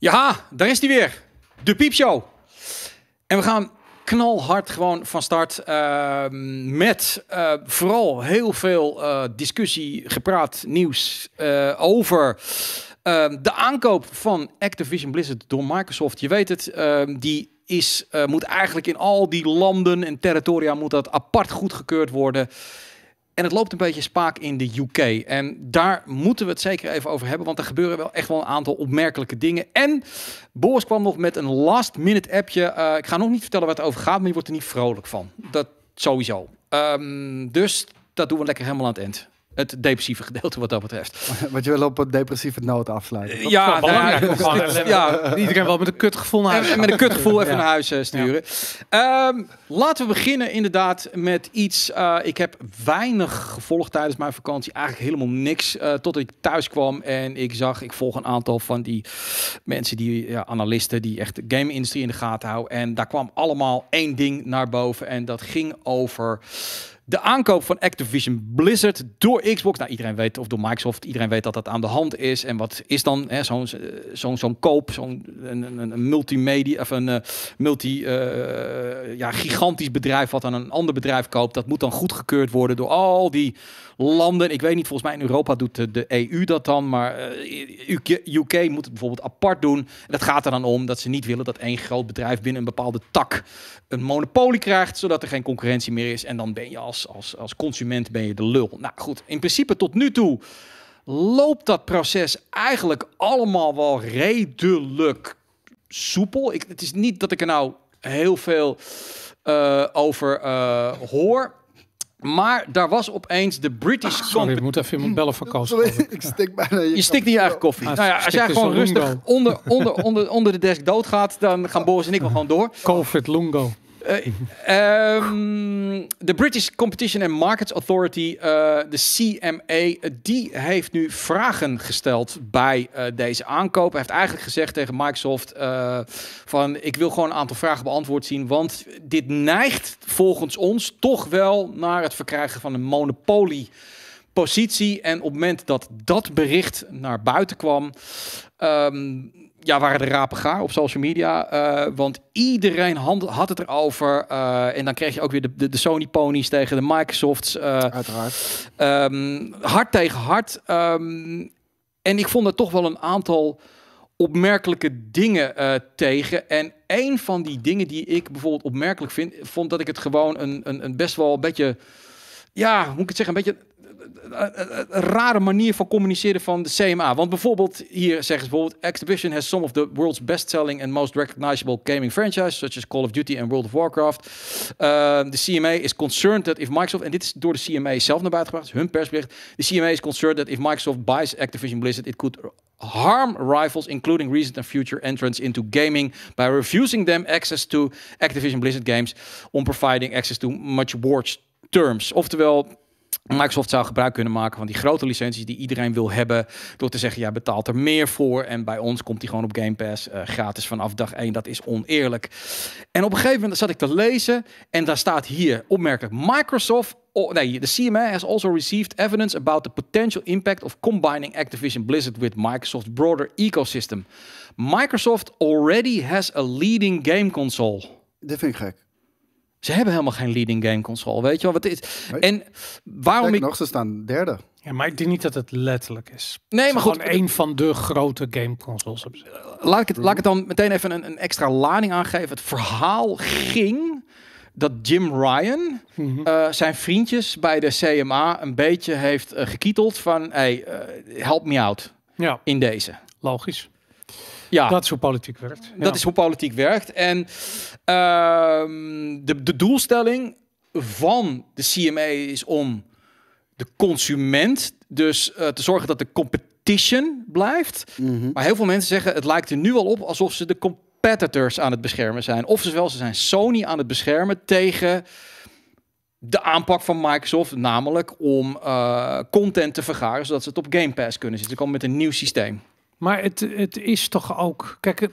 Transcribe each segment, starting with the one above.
Ja, daar is hij weer. De piepshow. En we gaan knalhard gewoon van start ehm, met eh, vooral heel veel eh, discussie, gepraat, nieuws eh, over ehm, de aankoop van Activision Blizzard door Microsoft. Je weet het, ehm, die is, moet eigenlijk in al die landen en territoria moet dat apart goedgekeurd worden. En het loopt een beetje spaak in de UK. En daar moeten we het zeker even over hebben. Want er gebeuren wel echt wel een aantal opmerkelijke dingen. En Boris kwam nog met een last minute appje. Eh, ik ga nog niet vertellen waar het over gaat, maar je wordt er niet vrolijk van. Dat sowieso. Ehm, dus dat doen we lekker helemaal aan het eind het depressieve gedeelte wat dat betreft. Wat je wil op een depressieve noot afsluiten. ja, nou, ja, iedereen wel met een kutgevoel naar huis. En, met een kutgevoel even naar huis eh, sturen. Ehm, laten we beginnen inderdaad met iets. Eh, ik heb weinig gevolgd tijdens mijn vakantie. Eigenlijk helemaal niks. Eh, tot ik thuis kwam en ik zag, ik volg een aantal van die mensen, die ja, analisten, die echt de game-industrie in de gaten houden. En daar kwam allemaal één ding naar boven. En dat ging over de aankoop van Activision Blizzard door Xbox. Nou, iedereen weet, of door Microsoft, iedereen weet dat dat aan de hand is. En wat is dan zo'n eh, zo'n zo'n koop, zo'n een, een, multimedia of een eh, multi, eh, ja, gigantisch bedrijf wat aan een ander bedrijf koopt. Dat moet dan goedgekeurd worden door al die landen. Ik weet niet, volgens mij in Europa doet de, de EU dat dan. Maar eh, UK, moet het bijvoorbeeld apart doen. En dat gaat er dan om dat ze niet willen dat één groot bedrijf binnen een bepaalde tak een monopolie krijgt. Zodat er geen concurrentie meer is. En dan ben je als, als, als consument ben je de lul. Nou goed, in principe tot nu toe loopt dat proces eigenlijk allemaal wel redelijk soepel. Ik, het is niet dat ik er nou heel veel eh, over eh, hoor. Maar daar was opeens de British Ach, ik moet even mijn bellen voor koos. stik bijna je, stikt niet je eigen koffie. nou ja, als jij gewoon rustig onder, onder, onder, onder de desk doodgaat, dan gaan Boris en ik wel gewoon door. Covid lungo. Eh, ehm, de British Competition and Markets Authority, eh, de CMA, die heeft nu vragen gesteld bij eh, deze aankoop. Hij heeft eigenlijk gezegd tegen Microsoft van ik wil gewoon een aantal vragen beantwoord zien, want dit neigt volgens ons toch wel naar het verkrijgen van een monopolie positie. En op het moment dat dat bericht naar buiten kwam, ehm, ja, waren de rapen gaar op social media. Eh, want iedereen had het erover. Uh, en dan kreeg je ook weer de, de, de Sony ponies tegen de Microsofts. Eh, Uiteraard. Um, hard tegen hard. Ehm, en ik vond er toch wel een aantal opmerkelijke dingen tegen. En een van die dingen die ik bijvoorbeeld opmerkelijk vind... vond dat ik het gewoon een, een, een best wel een beetje... Ja, hoe moet ik het zeggen? Een beetje een eh, rare manier van communiceren van de CMA. Want bijvoorbeeld, hier zeggen ze bijvoorbeeld... Activision has some of the world's best-selling and most recognizable gaming franchises... such as Call of Duty and World of Warcraft. Ehm, de CMA is concerned that if Microsoft... En dit is door de CMA zelf naar buiten gebracht, hun persbericht. De CMA is concerned that if Microsoft buys Activision Blizzard... it could harm rivals, including recent and future entrants into gaming, by refusing them access to Activision Blizzard games on providing access to much worse terms. Oftewel, Microsoft zou gebruik kunnen maken van die grote licenties die iedereen wil hebben. Door te zeggen, ja, betaalt er meer voor. En bij ons komt die gewoon op Game Pass eh, gratis vanaf dag 1. Dat is oneerlijk. En op een gegeven moment zat ik te lezen. En daar staat hier opmerkelijk: Microsoft Oh, nee, de CMA has also received evidence about the potential impact of combining Activision Blizzard with Microsoft's broader ecosystem. Microsoft already has a leading game console. Dat vind ik gek. Ze hebben helemaal geen leading game console, weet je wel wat het is. En waarom ik nog ze staan derde. Ja, maar ik denk niet dat het letterlijk is. Nee, maar, goed. Gewoon een van de grote game consoles. Laat ik het, laat ik mhm. dan meteen even een, een extra lading aangeven. Het verhaal ging dat Jim Ryan mhm. eh, zijn vriendjes bij de CMA een beetje heeft eh, gekieteld van hey, eh, help me out ja. in deze. Logisch. Ja. Dat is hoe politiek werkt. Dat is hoe politiek werkt. En Ehm, de, de doelstelling van de CMA is om de consument dus eh, te zorgen dat de competition blijft. Mhm. Maar heel veel mensen zeggen het lijkt er nu al op alsof ze de competitors aan het beschermen zijn. Of ze wel, ze zijn Sony aan het beschermen tegen de aanpak van Microsoft, namelijk om eh, content te vergaren zodat ze het op Game Pass kunnen zitten. Ze komen met een nieuw systeem. Maar het, het is toch ook. Kijk, eh,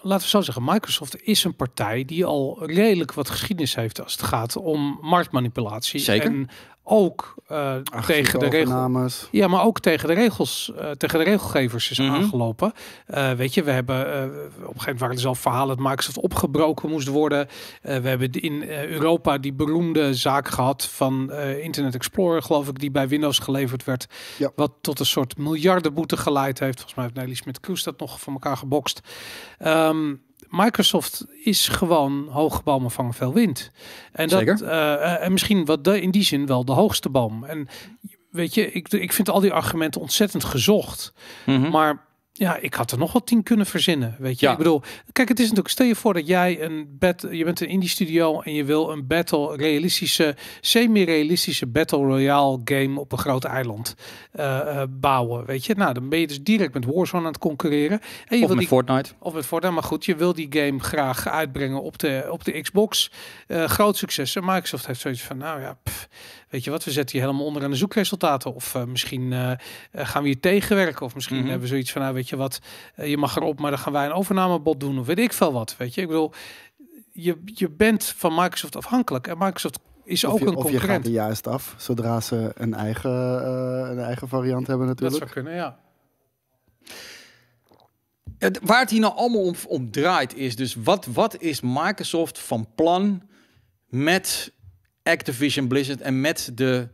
laten we zo zeggen, Microsoft is een partij die al redelijk wat geschiedenis heeft als het gaat om marktmanipulatie. Zeker. En ook eh, tegen de regels. Ja, maar ook tegen de regels, eh, tegen de regelgevers is mhm. aangelopen. Eh, weet je, we hebben op een gegeven moment waren er zelf verhalen dat Microsoft opgebroken moest worden. we hebben in Europa die beroemde zaak gehad van Internet Explorer, geloof ik, die bij Windows geleverd werd. Ja. Wat tot een soort miljardenboete geleid heeft. Volgens mij heeft Nelly Smit-Kroes dat nog voor elkaar gebokst. Um, Microsoft is gewoon hoge bomen vangen veel wind. En, dat, eh, en misschien wat in die zin wel de hoogste boom En weet je, ik, ik vind al die argumenten ontzettend gezocht. Mhm. Maar ja, ik had er nog wel tien kunnen verzinnen. Weet je, ja. ik bedoel, kijk, het is natuurlijk. Stel je voor dat jij een bed, je bent een indie studio en je wil een battle realistische, semi-realistische battle royale game op een groot eiland eh, eh, bouwen. Weet je, nou dan ben je dus direct met Warzone aan het concurreren. En je of wil met Fortnite. Of met Fortnite, maar goed, je wil die game graag uitbrengen op de, op de Xbox. Eh, groot succes. En Microsoft heeft zoiets van, nou ja, weet je wat, we zetten je helemaal onder aan de zoekresultaten. Of eh, misschien eh, eh, gaan we je tegenwerken. Of misschien mhm. hebben we zoiets van, nou weet je wat, je mag erop, maar dan gaan wij een overnamebod doen. Of weet ik veel wat, weet je. Ik bedoel, je, je bent van Microsoft afhankelijk. En Microsoft is ook een concurrent. Of je gaat er juist af, zodra ze een eigen, een eigen variant hebben natuurlijk. Dat zou kunnen, ja. Het, waar het hier nou allemaal om, om, draait is dus wat, wat is Microsoft van plan met Activision Blizzard en met de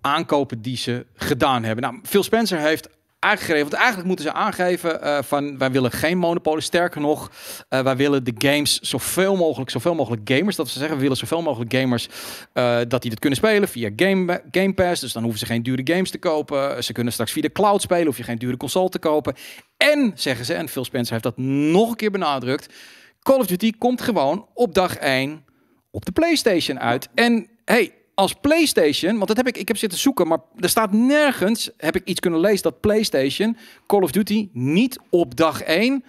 aankopen die ze gedaan hebben. Nou, Phil Spencer heeft aangegeven, want eigenlijk moeten ze aangeven eh, van wij willen geen monopolie. Sterker nog, eh, wij willen de games zoveel mogelijk, zoveel mogelijk gamers. Dat ze zeggen, we willen zoveel mogelijk gamers eh, dat die het kunnen spelen via game, game Pass. Dus dan hoeven ze geen dure games te kopen. Ze kunnen straks via de cloud spelen, hoef je geen dure console te kopen. En zeggen ze, en Phil Spencer heeft dat nog een keer benadrukt, Call of Duty komt gewoon op dag 1 op de PlayStation uit. En hey, als PlayStation, want dat heb ik, ik heb zitten zoeken, maar er staat nergens, heb ik iets kunnen lezen dat PlayStation Call of Duty niet op dag 1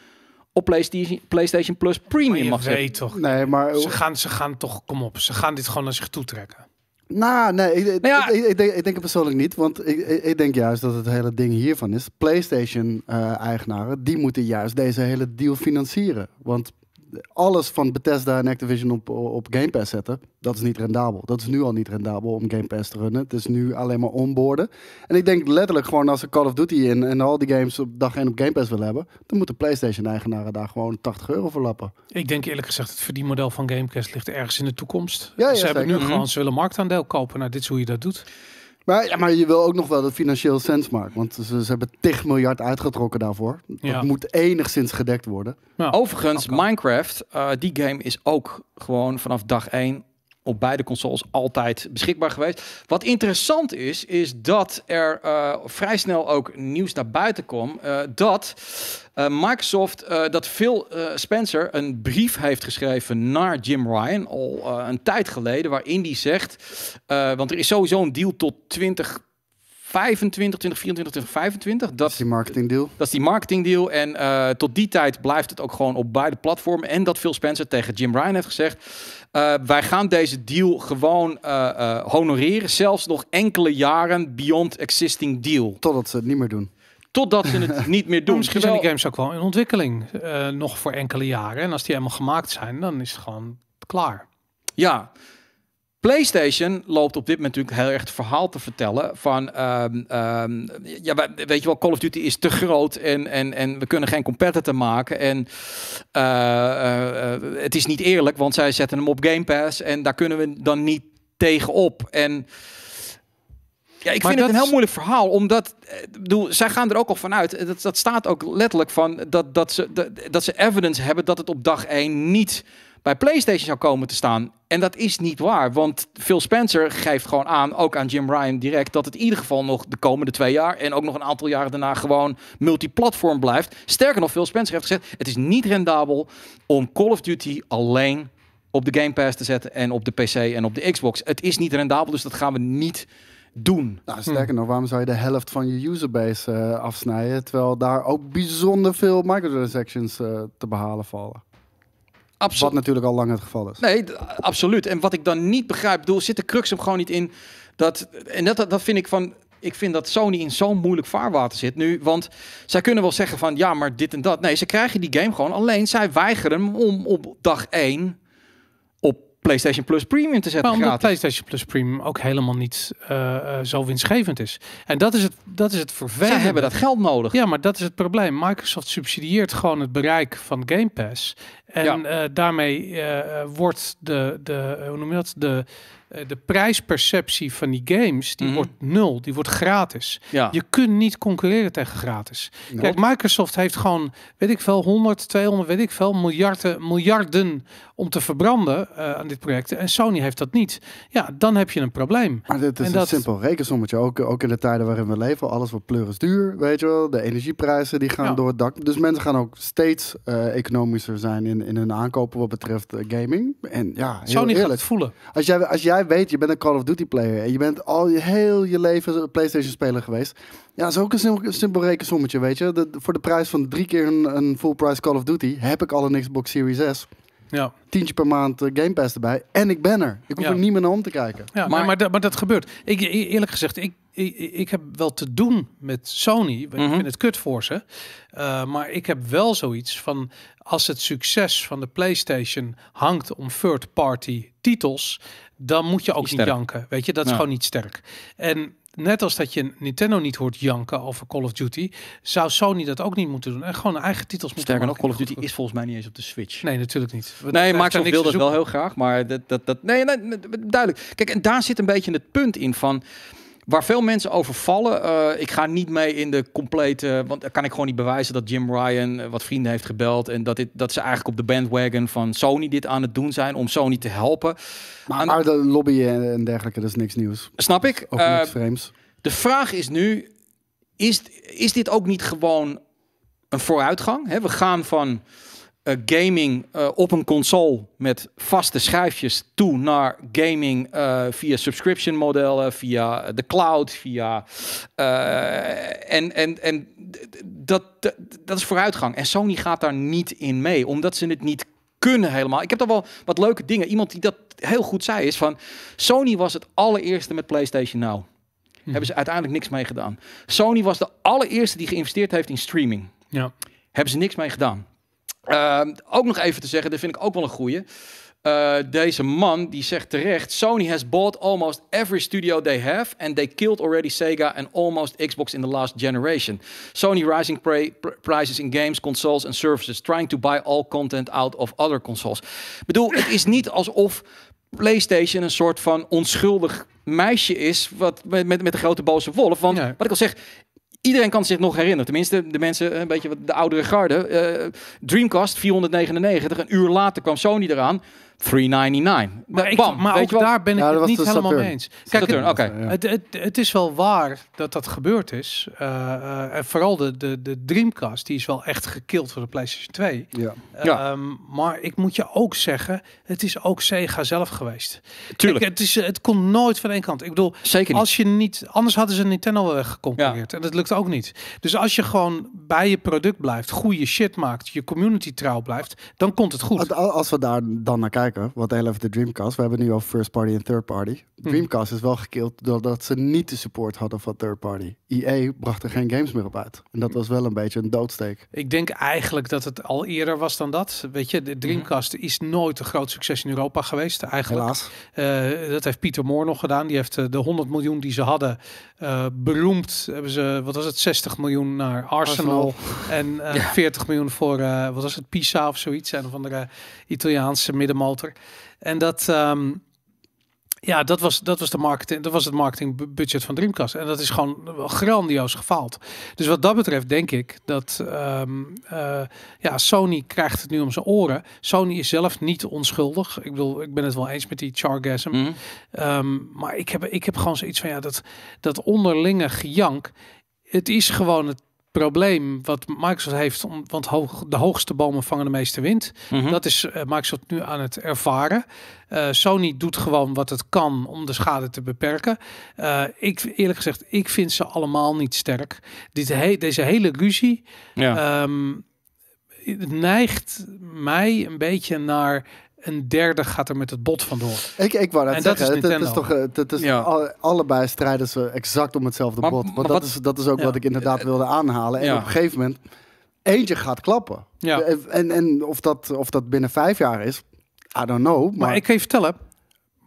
op PlayStation, PlayStation Plus Premium je mag weet toch? Nee, maar ze gaan, ze gaan toch, kom op, ze gaan dit gewoon naar zich toe trekken. Nou, nee, nou ik, ik, denk, ik, denk, het persoonlijk niet. Want ik, denk juist dat het hele ding hiervan is. PlayStation-eigenaren, eh, die moeten juist deze hele deal financieren. Want alles van Bethesda en Activision op, op Game Pass zetten, dat is niet rendabel. Dat is nu al niet rendabel om Game Pass te runnen. Het is nu alleen maar onboarden. En ik denk letterlijk gewoon als ze Call of Duty in en al die games op dag één op Game Pass willen hebben, dan moeten PlayStation-eigenaren daar gewoon 80 euro voor lappen. Ik denk eerlijk gezegd, het verdienmodel van Game Pass ligt ergens in de toekomst. Ja, ja, ze hebben nu mhm. gewoon, ze willen marktaandeel kopen. Nou, dit is hoe je dat doet. Maar, ja, maar je wil ook nog wel dat financieel sens maakt. Want ze, hebben 10 miljard uitgetrokken daarvoor. Dat moet enigszins gedekt worden. Overigens, Minecraft, eh, die game is ook gewoon vanaf dag 1 op beide consoles altijd beschikbaar geweest. Wat interessant is, is dat er eh, vrij snel ook nieuws naar buiten komt eh, dat eh, Microsoft, dat Phil Spencer een brief heeft geschreven naar Jim Ryan al een tijd geleden, waarin die zegt, want er is sowieso een deal tot 20 25, 2024, 2025. Dat, is die marketingdeal. Dat is die marketingdeal. En tot die tijd blijft het ook gewoon op beide platformen. En dat Phil Spencer tegen Jim Ryan heeft gezegd... Eh, wij gaan deze deal gewoon eh, eh, honoreren. Zelfs nog enkele jaren beyond existing deal. Totdat ze het niet meer doen. Totdat ze het niet meer doen. misschien zijn die games ook wel in ontwikkeling. nog voor enkele jaren. En als die helemaal gemaakt zijn, dan is het gewoon klaar. Ja, PlayStation loopt op dit moment natuurlijk heel erg het verhaal te vertellen van, ehm, ehm, ja, weet je wel, Call of Duty is te groot en, en, en we kunnen geen competitor maken. En eh, eh, het is niet eerlijk, want zij zetten hem op Game Pass en daar kunnen we dan niet tegenop. En ja, ik vind het een heel moeilijk verhaal, omdat eh, bedoel, zij gaan er ook al vanuit. Dat, dat staat ook letterlijk van dat, dat, ze, dat, dat ze evidence hebben dat het op dag 1 niet bij PlayStation zou komen te staan. En dat is niet waar, want Phil Spencer geeft gewoon aan, ook aan Jim Ryan direct, dat het in ieder geval nog de komende twee jaar en ook nog een aantal jaren daarna gewoon multiplatform blijft. Sterker nog, Phil Spencer heeft gezegd, het is niet rendabel om Call of Duty alleen op de Game Pass te zetten en op de PC en op de Xbox. Het is niet rendabel, dus dat gaan we niet doen. Nou, sterker hmm. nog, waarom zou je de helft van je userbase eh, afsnijden, terwijl daar ook bijzonder veel microtransactions uh, te behalen vallen? wat natuurlijk al lang het geval is. Nee, absoluut. En wat ik dan niet begrijp, bedoel, zit de crux hem gewoon niet in dat. En dat, dat vind ik van. Ik vind dat Sony in zo'n moeilijk vaarwater zit nu. Want zij kunnen wel zeggen van ja, maar dit en dat. Nee, ze krijgen die game gewoon. Alleen zij weigeren om op dag 1 PlayStation Plus Premium te zetten. Maar omdat PlayStation Plus Premium ook helemaal niet eh, eh, zo winstgevend is. En dat is het, dat is het vervelende. Zij hebben dat geld nodig. Ja, maar dat is het probleem. Microsoft subsidieert gewoon het bereik van Game Pass. En eh, daarmee wordt de, de, hoe noem je dat, de eh, de prijsperceptie van die games, die mhm. wordt nul, die wordt gratis. Ja. Je kunt niet concurreren tegen gratis. Kijk, Microsoft heeft gewoon, weet ik veel, 100, 200, weet ik veel, miljarden, miljarden om te verbranden eh, aan dit project. En Sony heeft dat niet. Ja, dan heb je een probleem. Maar dit is een simpel rekensommetje. Ook, ook in de tijden waarin we leven, alles wordt pleuris duur, weet je wel. De energieprijzen die gaan door het dak. Dus mensen gaan ook steeds eh, economischer zijn in, in hun aankopen wat betreft gaming. En ja, heel Sony het voelen. Als jij, als jij weet, je bent een Call of Duty player en je bent al je, heel je leven PlayStation speler geweest. Ja, dat is ook een simpel, simpel rekensommetje, weet je. De, voor de prijs van drie keer een, een, full price Call of Duty heb ik al een Xbox Series S. Ja. Tientje per maand eh, Game Pass erbij. En ik ben er. Ik hoef er niet meer naar om te kijken. Ja, maar, dat, maar dat gebeurt. Ik, e-, eerlijk gezegd, ik ik, ik, heb wel te doen met Sony. Ik mhm. vind het kut voor ze. Eh, maar ik heb wel zoiets van als het succes van de PlayStation hangt om third-party titels, dan moet je ook niet, janken. Weet je, dat is gewoon niet sterk. En net als dat je Nintendo niet hoort janken over Call of Duty, zou Sony dat ook niet moeten doen. En gewoon eigen titels moeten Sterker nog, Call of Duty is volgens mij niet eens op de Switch. Nee, natuurlijk niet. We nee, Microsoft wil dat wel heel graag, maar dat, dat, dat nee, nee, duidelijk. Kijk, en daar zit een beetje het punt in van, Waar veel mensen over vallen, eh, ik ga niet mee in de complete, want dan kan ik gewoon niet bewijzen dat Jim Ryan eh, wat vrienden heeft gebeld en dat, dit, dat ze eigenlijk op de bandwagon van Sony dit aan het doen zijn om Sony te helpen. Maar, aan, de lobbyen en dergelijke, dat is niks nieuws. Snap ik. Ook uh, De vraag is nu, is, is dit ook niet gewoon een vooruitgang? we gaan van eh, gaming eh, op een console met vaste schijfjes toe naar gaming eh, via subscription modellen, via de cloud, via. en en, en dat, dat, is vooruitgang. En Sony gaat daar niet in mee, omdat ze het niet kunnen helemaal. Ik heb er wel wat leuke dingen. Iemand die dat heel goed zei is van Sony was het allereerste met PlayStation Now. Hm. Hebben ze uiteindelijk niks mee gedaan. Sony was de allereerste die geïnvesteerd heeft in streaming. Ja. Hebben ze niks mee gedaan. Ehm, ook nog even te zeggen, dat vind ik ook wel een goeie. Eh, deze man die zegt terecht: Sony has bought almost every studio they have, and they killed already Sega and almost Xbox in the last generation. Sony rising prices in games, consoles and services, trying to buy all content out of other consoles. Ik bedoel, het is niet alsof PlayStation een soort van onschuldig meisje is wat met, met, met de grote boze wolf. Want wat ik al zeg, Iedereen kan zich nog herinneren, tenminste de mensen, eh, een beetje de oudere garde. Eh, Dreamcast 499, een uur later kwam Sony eraan. 399. Maar, ik, Bam, maar ook daar ben ik het niet helemaal mee eens. Kijk, Saturn, het, het, het, is wel waar dat dat gebeurd is. Eh, eh, en vooral de, de, de Dreamcast, die is wel echt gekild voor de PlayStation 2. Ja. ja. Ehm, maar ik moet je ook zeggen, het is ook Sega zelf geweest. Tuurlijk. Kijk, het, is, het komt nooit van één kant. Ik bedoel, Zeker als je niet... Anders hadden ze Nintendo wel En dat lukt ook niet. Dus als je gewoon bij je product blijft, goede shit maakt, je community trouw blijft, dan komt het goed. Als we daar dan naar kijken wat hell of de Dreamcast. We hebben nu al first party en third party. Hm. Dreamcast is wel gekild doordat ze niet de support hadden van third party. EA bracht er geen games meer op uit. En dat hm. was wel een beetje een doodsteek. Ik denk eigenlijk dat het al eerder was dan dat. Weet je, de mhm. Dreamcast is nooit een groot succes in Europa geweest eigenlijk. Eh, dat heeft Pieter Moore nog gedaan. Die heeft eh, de 100 miljoen die ze hadden, eh, beroemd hebben ze, wat was het, 60 miljoen naar Arsenal. En 40 eh, miljoen voor, eh, wat was het, Pisa of zoiets. En of andere Italiaanse middenmotor. En dat, ehm, ja, dat was, dat was, de marketing, dat was het marketingbudget van Dreamcast. En dat is gewoon grandioos gefaald. Dus wat dat betreft denk ik dat ehm, eh, ja, Sony krijgt het nu om zijn oren. Sony is zelf niet onschuldig. Ik bedoel, ik ben het wel eens met die chargasm. Mm. maar ik heb, ik heb gewoon zoiets van ja, dat, dat onderlinge gejank. Het is gewoon het probleem wat Microsoft heeft, om, want hoog, de hoogste bomen vangen de meeste wind. Mhm. Dat is uh, Microsoft nu aan het ervaren. Eh, Sony doet gewoon wat het kan om de schade te beperken. Eh, ik, eerlijk gezegd, ik vind ze allemaal niet sterk. Dit deze hele ruzie ja. Ehm, neigt mij een beetje naar een derde gaat er met het bot vandoor. Ik, ik wou dat en zeggen. Dat is, toch, eh, is allebei strijden ze exact om hetzelfde bot. Maar, dat, is, dat is ook wat ik inderdaad wilde aanhalen. En op een gegeven moment, eentje gaat klappen. En, en of, dat, of dat binnen vijf jaar is, I don't know. Maar, maar ik kan je vertellen,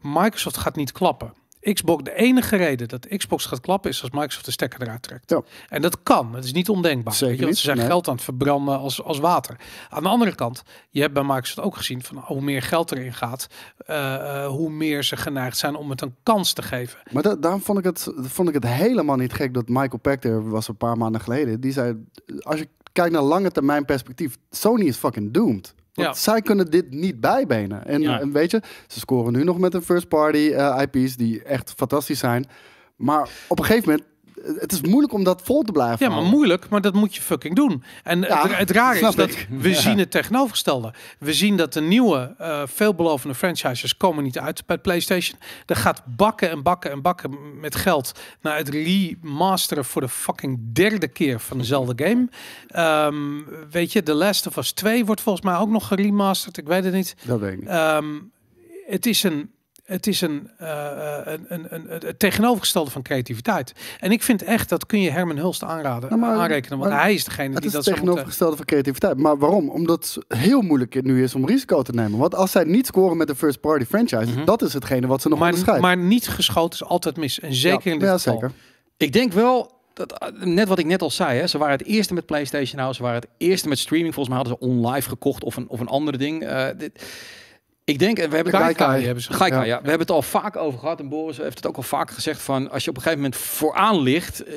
Microsoft gaat niet klappen. Xbox, de enige reden dat Xbox gaat klappen is als Microsoft de stekker eruit trekt. Ja. En dat kan, het is niet ondenkbaar. Zeker niet, ze zijn geld aan het verbranden als, als water. Aan de andere kant, je hebt bij Microsoft ook gezien van oh, hoe meer geld erin gaat, eh, eh, hoe meer ze geneigd zijn om het een kans te geven. Maar da daarom vond ik, het, vond ik het helemaal niet gek dat Michael Pector was een paar maanden geleden, die zei, als je kijkt naar lange termijn perspectief, Sony is fucking doomed. Want ja. zij kunnen dit niet bijbenen. En, en, weet je, ze scoren nu nog met een first party eh, IP's die echt fantastisch zijn. Maar op een gegeven moment het is moeilijk om dat vol te blijven. Ja, maar moeilijk, maar dat moet je fucking doen. En het, het is dat we zien het tegenovergestelde. We zien dat de nieuwe eh, veelbelovende franchises komen niet uit bij PlayStation. Er gaat bakken en bakken en bakken met geld naar het remasteren voor de fucking derde keer van dezelfde game. Ehm, weet je, The Last of Us 2 wordt volgens mij ook nog geremasterd. Ik weet het niet. Dat weet ik niet. Ehm, het is een het is een, eh, eh, een, een, een, het tegenovergestelde van creativiteit. En ik vind echt, dat kun je Herman Hulst aanraden, nou, maar, aanrekenen. Want maar, hij is degene die dat... Het eh. tegenovergestelde van creativiteit. Maar waarom? Omdat het heel moeilijk nu is om risico te nemen. Want als zij niet scoren met de first party franchise, mhm. dat is hetgene wat ze nog maar, onderscheidt. Maar niet geschoten is altijd mis. En zeker ja, in dit geval. Zeker. Ik denk wel... Dat, net wat ik net al zei, hè, ze waren het eerste met PlayStation House, ze waren het eerste met streaming. Volgens mij hadden ze online gekocht of een, of een ander ding. dit, ik denk, we hebben, Kai, het, hebben ze. Kai, ja. ja. We hebben het al vaak over gehad. En Boris heeft het ook al vaak gezegd van... als je op een gegeven moment vooraan ligt... Eh,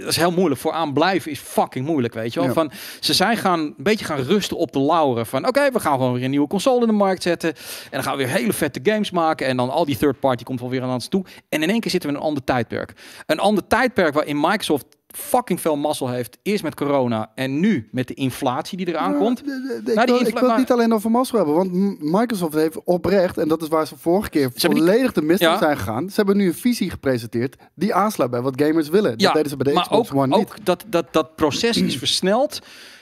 dat is heel moeilijk. Vooraan blijven is fucking moeilijk, weet je wel. Van, ze zijn gaan, een beetje gaan rusten op de lauren. Van oké, we gaan gewoon weer een nieuwe console in de markt zetten. En dan gaan we weer hele vette games maken. En dan al die third party komt wel weer aan ons toe. En in één keer zitten we in een ander tijdperk. Een ander tijdperk waarin Microsoft fucking veel mazzel heeft. Eerst met corona en nu met de inflatie die eraan komt. Nou, ik, wil, het niet alleen over mazzel hebben. Want Microsoft heeft oprecht, en dat is waar ze vorige keer volledig de mist in zijn gegaan. Ze hebben nu een visie gepresenteerd die aansluit bij wat gamers willen. Dat deden ze bij de Xbox One niet. dat, dat, dat proces is versneld.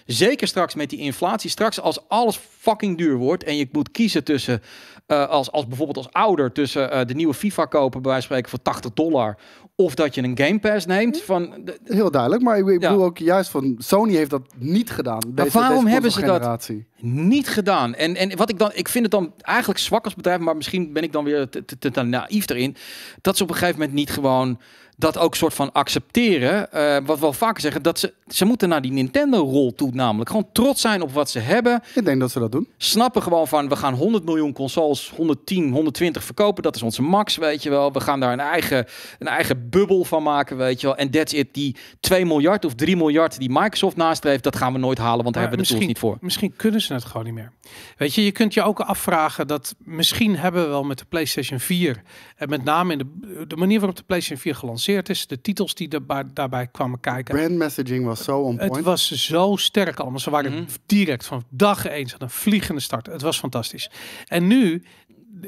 Zeker straks met die inflatie. Straks als alles fucking duur wordt en je moet kiezen tussen, eh, als, als bijvoorbeeld als ouder, tussen eh, de nieuwe FIFA kopen bij wijze van spreken voor 80 dollar of dat je een Game Pass neemt. Hm? Van Heel duidelijk, maar ik, ik bedoel ook juist van Sony heeft dat niet gedaan. Deze, maar waarom hebben ze generatie? dat niet gedaan? En, en wat ik dan, ik vind het dan eigenlijk zwak als bedrijf, maar misschien ben ik dan weer te, te naïef erin. Dat ze op een gegeven moment niet gewoon dat ook soort van accepteren. Eh, wat we wel vaker zeggen, dat ze, ze moeten naar die Nintendo-rol toe namelijk. Gewoon trots zijn op wat ze hebben. Ik denk dat ze dat doen. Snappen gewoon van, we gaan 100 miljoen consoles, 110, 120 verkopen. Dat is onze max, weet je wel. We gaan daar een eigen, een eigen bubbel van maken, weet je wel. En that's it. Die 2 miljard of 3 miljard die Microsoft nastreeft, dat gaan we nooit halen, want daar hebben we de tools niet voor. Misschien kunnen ze het gewoon niet meer. Weet je, je kunt je ook afvragen dat misschien hebben we wel met de PlayStation 4, en eh, met name in de, de manier waarop de PlayStation 4 gelanceerd is, de titels die er, daarbij kwamen kijken. Brand messaging was zo on point. Het was zo sterk allemaal. Ze waren mhm. direct van dag eens aan een vliegende start. Het was fantastisch. En nu,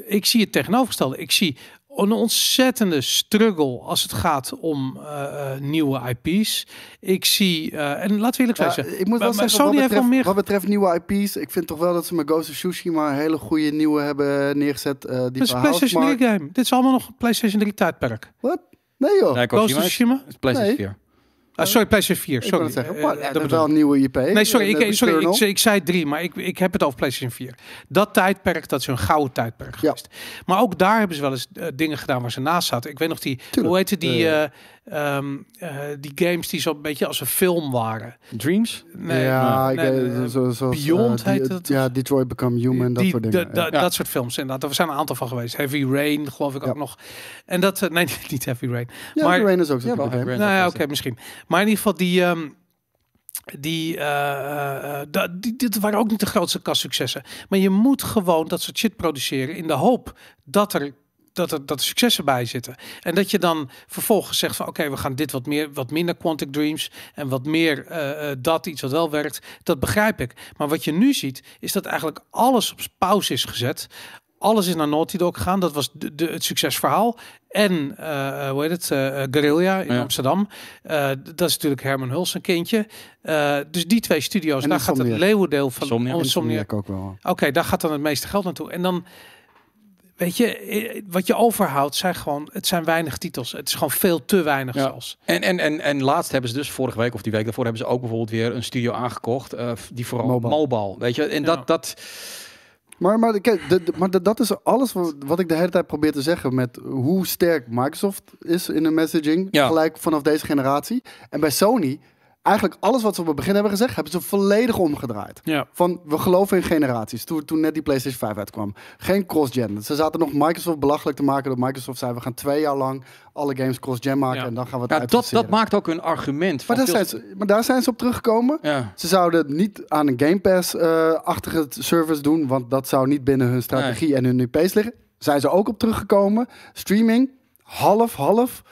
ik zie het tegenovergestelde. Ik zie een ontzettende struggle als het gaat om eh, eh, nieuwe IP's. Ik zie, eh, en laten we eerlijk ja, zijn. Ik moet wel zeggen, Sony wat betreft, wat betreft nieuwe IP's, ik vind toch wel dat ze met Ghost of Tsushima hele goede nieuwe hebben neergezet. Uh, die is een PlayStation 3 game. Dit is allemaal nog een PlayStation 3 tijdperk. Wat? Nee joh. Nee, Ghost of Tsushima? PlayStation nee. 4. Ah, sorry, PlayStation 4. Sorry. Eh, maar, eh, dat is wel een nieuwe IP. Nee, sorry, ik, sorry ik, ik, zei drie, maar ik, ik heb het over PlayStation 4. Dat tijdperk, dat is een gouden tijdperk geweest. Maar ook daar hebben ze wel eens eh, dingen gedaan waar ze naast zaten. Ik weet nog die, hoe heette die... Ehm, eh, die games die zo'n beetje als een film waren. Dreams? Nee, ja, eh, Beyond uh, heet het. Ja, Detroit Become Human, dat soort dingen. Ja. Dat soort films inderdaad. Er zijn een aantal van geweest. Heavy Rain, geloof ik ook nog. En dat, eh, nee, niet Heavy Rain. Ja, maar, Heavy Rain is ook zo'n game. Nou ja, oké, misschien. Maar in ieder geval die... Um, die, uh, die, dit waren ook niet de grootste kassuccessen. Maar je moet gewoon dat soort shit produceren in de hoop dat er dat er, dat successen bij zitten. En dat je dan vervolgens zegt van oké, we gaan dit wat meer, wat minder Quantic Dreams en wat meer eh, eh, dat, iets wat wel werkt, dat begrijp ik. Maar wat je nu ziet, is dat eigenlijk alles op pauze is gezet. Alles is naar Naughty Dog gegaan. Dat was de, het succesverhaal. En, eh, hoe heet het, uh, Guerrilla in Amsterdam. dat is natuurlijk Herman Huls een kindje. dus die twee studio's, daar gaat het leeuwendeel van... Somniac, oh, ook wel. Oké, daar gaat dan het meeste geld naartoe. En dan Weet je, eh, wat je overhoudt zijn gewoon, het zijn weinig titels. Het is gewoon veel te weinig ja. zelfs. En, en, en, en laatst hebben ze dus vorige week of die week daarvoor hebben ze ook bijvoorbeeld weer een studio aangekocht. Eh, die vooral mobile. mobile. Weet je, en dat. dat maar, maar, kijk, maar dat is alles wat, ik de hele tijd probeer te zeggen met hoe sterk Microsoft is in de messaging. Gelijk vanaf deze generatie. En bij Sony eigenlijk alles wat ze op het begin hebben gezegd, hebben ze volledig omgedraaid. Ja. Van we geloven in generaties. Toen, toen net die PlayStation 5 uitkwam. Geen cross-gen. Ze zaten nog Microsoft belachelijk te maken. Dat Microsoft zei: we gaan twee jaar lang alle games cross-gen maken. En dan gaan we het ja, dat, dat maakt ook een argument. Maar daar, zijn ze, maar daar zijn ze op teruggekomen. Ja. Ze zouden niet aan een Game Pass-achtige eh, service doen. Want dat zou niet binnen hun strategie en hun IP's liggen. Zijn ze ook op teruggekomen. Streaming, half, half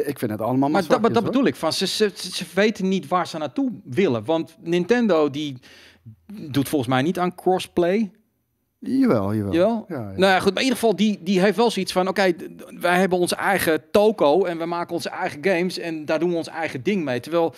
ik vind het allemaal maar dat, bedoel ik. Van, ze, ze, weten niet waar ze naartoe willen. Want Nintendo die doet volgens mij niet aan crossplay. Jawel, jawel. jawel? Ja, ja. Nou ja, goed. Maar in ieder geval, die, die heeft wel zoiets van... Oké, wij hebben onze eigen toko en we maken onze eigen games. En daar doen we ons eigen ding mee. Terwijl,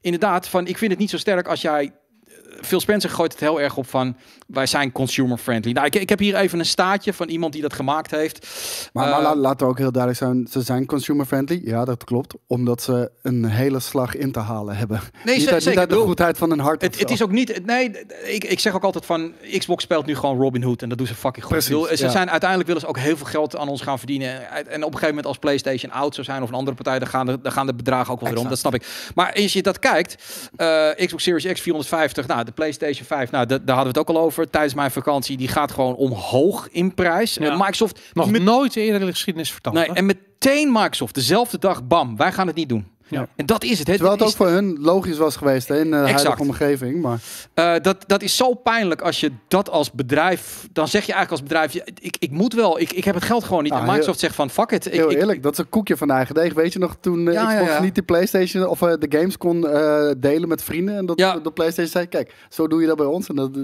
inderdaad, van, ik vind het niet zo sterk als jij... Eh, Phil Spencer gooit het heel erg op van wij zijn consumer friendly. Nou, ik, ik heb hier even een staatje van iemand die dat gemaakt heeft. Maar, maar eh, laten we ook heel duidelijk zijn, ze zijn consumer friendly. Ja, dat klopt. Omdat ze een hele slag in te halen hebben. Nee, niet, uit, de goedheid van een hart. Het, het is ook niet, nee, ik, ik zeg ook altijd van, Xbox speelt nu gewoon Robin Hood en dat doen ze fucking goed. Precies, ze zijn, uiteindelijk willen ze ook heel veel geld aan ons gaan verdienen. En op een gegeven moment als PlayStation oud zou zijn of een andere partij, dan gaan de, dan gaan de bedragen ook wel weer om. Dat snap ik. Maar als je dat kijkt, uh, Xbox Series X 450, nou, de PlayStation 5, nou, daar hadden we het ook al over tijdens mijn vakantie, die gaat gewoon omhoog in prijs. Ja. Eh, Microsoft... Nog nooit eerder in geschiedenis verteld. Nee, en meteen Microsoft, dezelfde dag, bam, wij gaan het niet doen. Ja. En dat is het. Hè. Terwijl het ook voor hun logisch was geweest hè, in de huidige omgeving. Maar... Eh, dat, dat is zo pijnlijk als je dat als bedrijf... Dan zeg je eigenlijk als bedrijf, ik, ik moet wel, ik, ik heb het geld gewoon niet. Microsoft zegt van, fuck it. Ik, heel eerlijk, dat is een koekje van eigen deeg. Weet je nog, toen eh, Xbox niet de Playstation of eh, de games kon delen met vrienden. En dat de Playstation zei, kijk, zo doe je dat bij ons. En dat,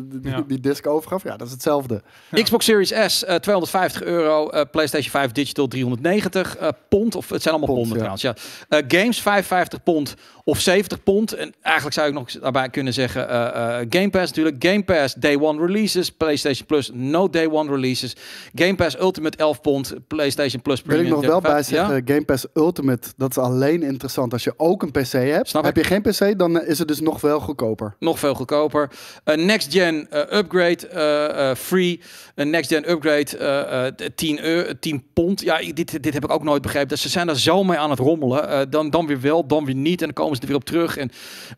die, disc overgaf, ja, dat is hetzelfde. Xbox Series S, 250 euro. Playstation 5 Digital 390 pond. Of het zijn allemaal pond, ponden trouwens. Ja. games 5 55 pond of 70 pond. En eigenlijk zou ik nog daarbij kunnen zeggen: eh, eh, Game Pass natuurlijk. Game Pass Day One Releases. PlayStation Plus No Day One Releases. Game Pass Ultimate 11 pond. PlayStation Plus Premium. Wil ik nog wel bij Game Pass Ultimate. Dat is alleen interessant als je ook een PC hebt. heb je geen PC, dan eh, is het dus nog veel goedkoper. Nog veel goedkoper. een next Gen Upgrade Free. Een Next Gen Upgrade 10, euro 10 pond. Ja, dit, dit heb ik ook nooit begrepen. Dus ze zijn er zo mee aan het rommelen. dan, dan weer wel, dan weer niet. En dan komen komen er weer op terug. En,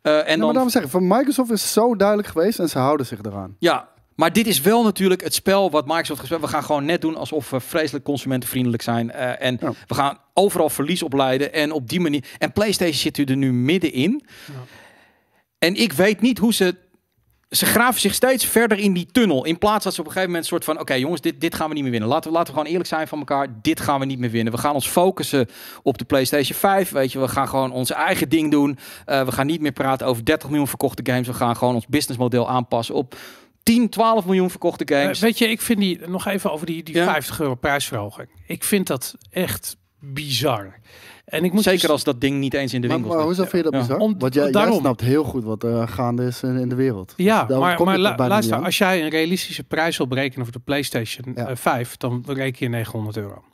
eh, en nou, dan... zeggen, van Microsoft is zo duidelijk geweest en ze houden zich eraan. Ja, maar dit is wel natuurlijk het spel wat Microsoft gespeeld. We gaan gewoon net doen alsof we vreselijk consumentenvriendelijk zijn. Eh, en we gaan overal verlies opleiden. En op die manier. En PlayStation zit u er nu middenin. Ja. En ik weet niet hoe ze ze graven zich steeds verder in die tunnel. In plaats dat ze op een gegeven moment soort van... oké jongens, dit, dit gaan we niet meer winnen. Laten we, laten we gewoon eerlijk zijn van elkaar. Dit gaan we niet meer winnen. We gaan ons focussen op de PlayStation 5. Weet je, we gaan gewoon ons eigen ding doen. Eh, we gaan niet meer praten over 30 miljoen verkochte games. We gaan gewoon ons businessmodel aanpassen op... 10, 12 miljoen verkochte eh, games. weet je, ik vind die nog even over die, die 50 euro prijsverhoging. Ik vind dat echt bizar. En ik moet Zeker dus- als dat ding niet eens in de winkel staat. Maar hoe vind je dat bizar? Om, Want jij, snapt heel goed wat er eh, gaande is in, de wereld. Ja, dus maar, maar luister, als jij een realistische prijs wil berekenen voor de PlayStation 5, eh, dan reken je 900 euro.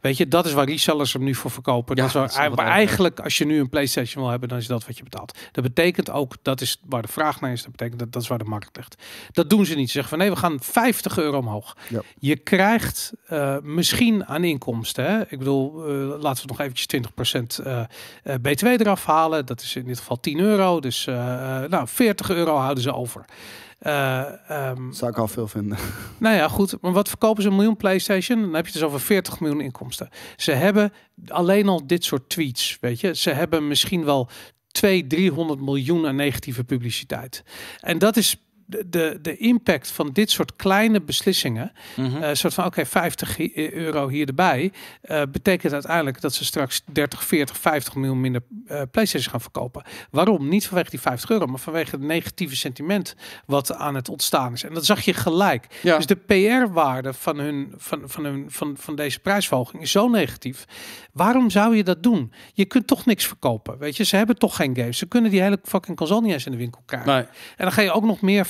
Weet je, dat is waar resellers hem nu voor verkopen. Ja, dat is waar, eigenlijk, als je nu een PlayStation wil hebben, dan is dat wat je betaalt. Dat betekent ook, dat is waar de vraag naar is, dat betekent dat, dat is waar de markt ligt. Dat doen ze niet. Ze zeggen van nee, we gaan 50 euro omhoog. Je krijgt eh, misschien aan inkomsten. Hè? Ik bedoel, eh, laten we nog eventjes 20% uh, BTW eraf halen. Dat is in dit geval 10 euro. Dus eh, nou, 40 euro houden ze over. Um, Zou ik al veel vinden. Nou ja, goed. Maar wat verkopen ze een miljoen PlayStation? Dan heb je dus over 40 miljoen inkomsten. Ze hebben alleen al dit soort tweets, weet je. Ze hebben misschien wel 200, 300 miljoen aan negatieve publiciteit. En dat is de, de, impact van dit soort kleine beslissingen, mm soort van oké, 50 eh, euro hier erbij, eh, betekent uiteindelijk dat ze straks 30, 40, 50 miljoen minder uh, PlayStation gaan verkopen. Waarom? Niet vanwege die 50 euro, maar vanwege het negatieve sentiment wat aan het ontstaan is. En dat zag je gelijk. Ja. Dus de PR-waarde van, hun, van, van, hun, van, van deze prijsverhoging is zo negatief. Waarom zou je dat doen? Je kunt toch niks verkopen. Weet je, ze hebben toch geen games. Ze kunnen die hele fucking console niet eens in de winkel krijgen. Nee. En dan ga je ook nog meer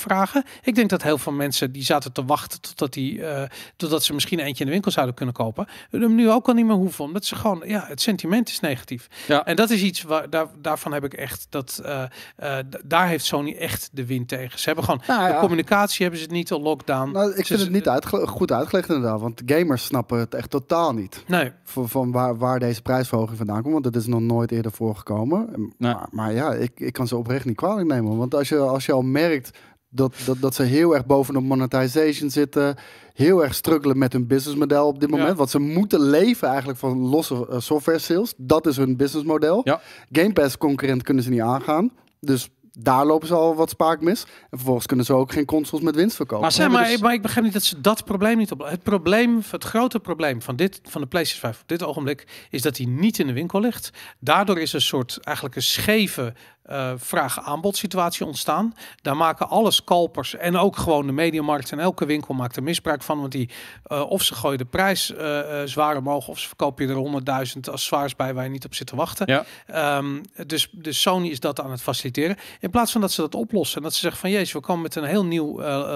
ik denk dat heel veel mensen die zaten te wachten totdat, die, eh, totdat ze misschien eentje in de winkel zouden kunnen kopen, hem nu ook al niet meer hoeven. Omdat ze gewoon, ja, het sentiment is negatief. Ja. En dat is iets waar, daar, daarvan heb ik echt dat, eh, eh, daar heeft Sony echt de wind tegen. Ze hebben gewoon, nou de communicatie hebben ze niet al lockdown. Nou, ik vind het niet uitge goed uitgelegd inderdaad, want gamers snappen het echt totaal niet. Nee. Van, van waar, waar deze prijsverhoging vandaan komt, want dat is nog nooit eerder voorgekomen. Nee. Maar, maar, ja, ik, ik kan ze oprecht niet kwalijk nemen, want als je, als je al merkt dat, dat, dat ze heel erg bovenop monetization zitten. Heel erg struggelen met hun businessmodel op dit moment. Ja. Want ze moeten leven eigenlijk van losse eh, software sales. Dat is hun businessmodel. Ja. Game Pass concurrent kunnen ze niet aangaan. Dus daar lopen ze al wat spaak mis. En vervolgens kunnen ze ook geen consoles met winst verkopen. Maar, zeg dus- maar, ik begrijp niet dat ze dat probleem niet op. Het probleem, het grote probleem van, dit, van de PlayStation 5 op dit ogenblik is dat hij niet in de winkel ligt. Daardoor is een soort eigenlijk een scheve uh, eh, vraag-aanbod situatie ontstaan. Daar maken alle scalpers en ook gewoon de mediamarkt en elke winkel maakt er misbruik van. Want die, eh, of ze gooien de prijs eh, zwaar omhoog of ze verkopen je er 100.000 zwaars bij waar je niet op zit te wachten. Ja. Ehm, dus, de dus Sony is dat aan het faciliteren. In plaats van dat ze dat oplossen en dat ze zeggen van jezus, we komen met een heel nieuw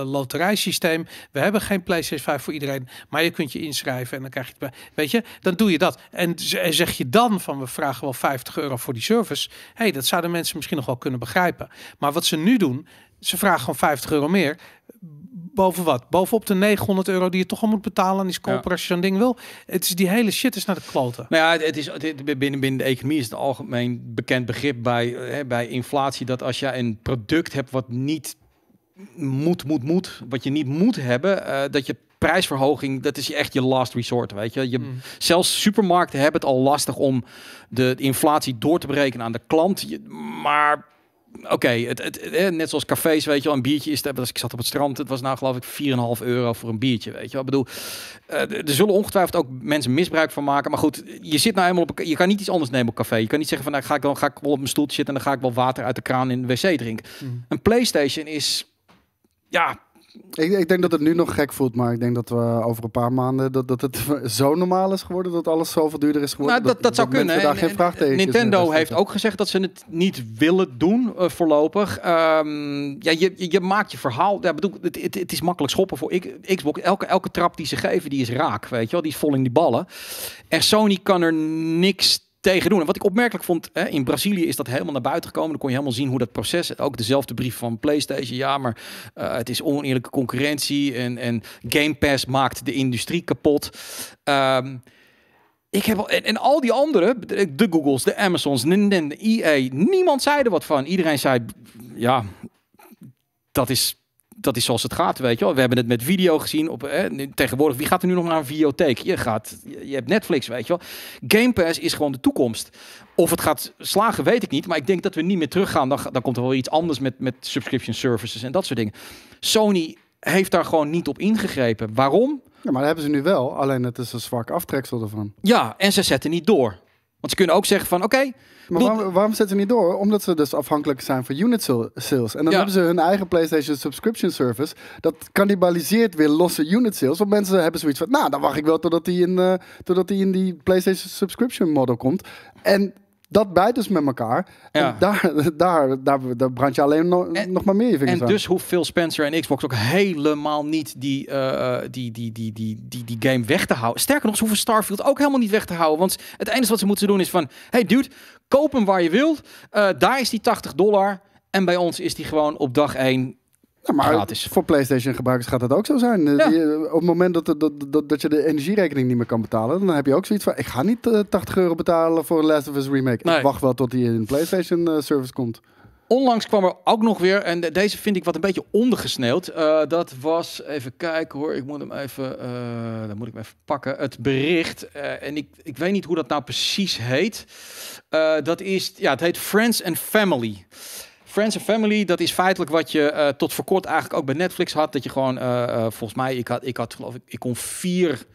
loterijsysteem. We hebben geen PlayStation 5 voor iedereen, maar je kunt je inschrijven en dan krijg je het Weet je, dan doe je dat. En zeg je dan van we vragen wel 50 euro voor die service. hey, dat zouden mensen misschien misschien nog wel kunnen begrijpen. Maar wat ze nu doen, ze vragen gewoon 50 euro meer. Boven wat? Bovenop de 900 euro die je toch al moet betalen aan die koper ja. als je zo'n ding wil. Het is die hele shit is naar de kloten. Nou ja, het is binnen, binnen de economie is het algemeen bekend begrip bij, hè, eh, bij inflatie dat als je een product hebt wat niet moet, moet, moet, wat je niet moet hebben, eh, dat je prijsverhoging, dat is echt je last resort, weet je. je mm. Zelfs supermarkten hebben het al lastig om de inflatie door te breken aan de klant. Je, maar oké, het, net zoals cafés, weet je een biertje is, als ik zat op het strand, het was nou geloof ik 4,5 euro voor een biertje, weet je wel. Ik bedoel, eh, er zullen ongetwijfeld ook mensen misbruik van maken, maar goed, je zit nou helemaal op, je kan niet iets anders nemen op café. Je kan niet zeggen van, nou, ga ik dan ga ik wel op mijn stoeltje zitten en dan ga ik wel water uit de kraan in de wc drinken. Mm. Een PlayStation is, ja, ik, ik, denk dat het nu nog gek voelt, maar ik denk dat we over een paar maanden dat, dat het zo normaal is geworden dat alles zoveel duurder is geworden. Nou, dat, dat, zou kunnen. Nintendo heeft ook gezegd dat ze het niet willen doen eh, voorlopig. Ehm, ja, je, je, maakt je verhaal. Ja, bedoel, het, het, het, is makkelijk schoppen voor Xbox. Elke, elke trap die ze geven, die is raak, weet je wel. Die is vol in die ballen. En Sony kan er niks tegen doen. En wat ik opmerkelijk vond, hè, in Brazilië is dat helemaal naar buiten gekomen. Dan kon je helemaal zien hoe dat proces, ook dezelfde brief van PlayStation, ja, maar eh, het is oneerlijke concurrentie en, en Game Pass maakt de industrie kapot. Ehm, ik heb en, al die anderen, de Googles, de Amazons, Nintendo, EA, e niemand zei er wat van. Iedereen zei, ja, dat is dat is zoals het gaat, weet je wel. We hebben het met video gezien. Op, eh, tegenwoordig, wie gaat er nu nog naar een videotheek? Je, gaat, je hebt Netflix, weet je wel. Game Pass is gewoon de toekomst. Of het gaat slagen, weet ik niet. Maar ik denk dat we niet meer teruggaan. Dan, dan komt er wel iets anders met, met subscription services en dat soort dingen. Sony heeft daar gewoon niet op ingegrepen. Waarom? Ja, maar dat hebben ze nu wel. Alleen het is een zwak aftreksel ervan. Ja, en ze zetten niet door. Want ze kunnen ook zeggen van... oké, maar waarom, waarom zetten ze niet door? Omdat ze dus afhankelijk zijn van unit sales. En dan hebben ze hun eigen PlayStation subscription service. Dat cannibaliseert weer losse unit sales. Want mensen hebben zoiets van, nou, dan wacht ik wel totdat die in, eh, totdat die, in die PlayStation subscription model komt. En dat bijt dus met elkaar. En daar, daar, daar, daar brand je alleen nog maar meer je vingers En dus hoeft Phil Spencer en Xbox ook helemaal niet die, eh, eh, die, die, die, die, die, die, game weg te houden. Sterker nog, ze hoeven Starfield ook helemaal niet weg te houden. Want het enige wat ze moeten doen is van... Hey dude, Koop hem waar je wilt. Eh, daar is die 80 dollar. En bij ons is die gewoon op dag 1 maar gratis. voor PlayStation-gebruikers gaat dat ook zo zijn. Eh, eh, op het moment dat, dat, dat, dat, je de energierekening niet meer kan betalen, dan heb je ook zoiets van: ik ga niet 80 euro betalen voor Last of Us Remake. Ik wacht wel tot die in de PlayStation-service komt. Onlangs kwam er ook nog weer, en deze vind ik wat een beetje ondergesneeuwd. Eh, dat was, even kijken hoor, ik moet hem even, eh, dan moet ik hem even pakken. Het bericht, eh, en ik, ik weet niet hoe dat nou precies heet. dat is, ja, het heet Friends and Family. Friends and Family, dat is feitelijk wat je tot voor kort eigenlijk ook bij Netflix had. Dat je gewoon, volgens mij, ik had, ik had geloof ik, ik kon vier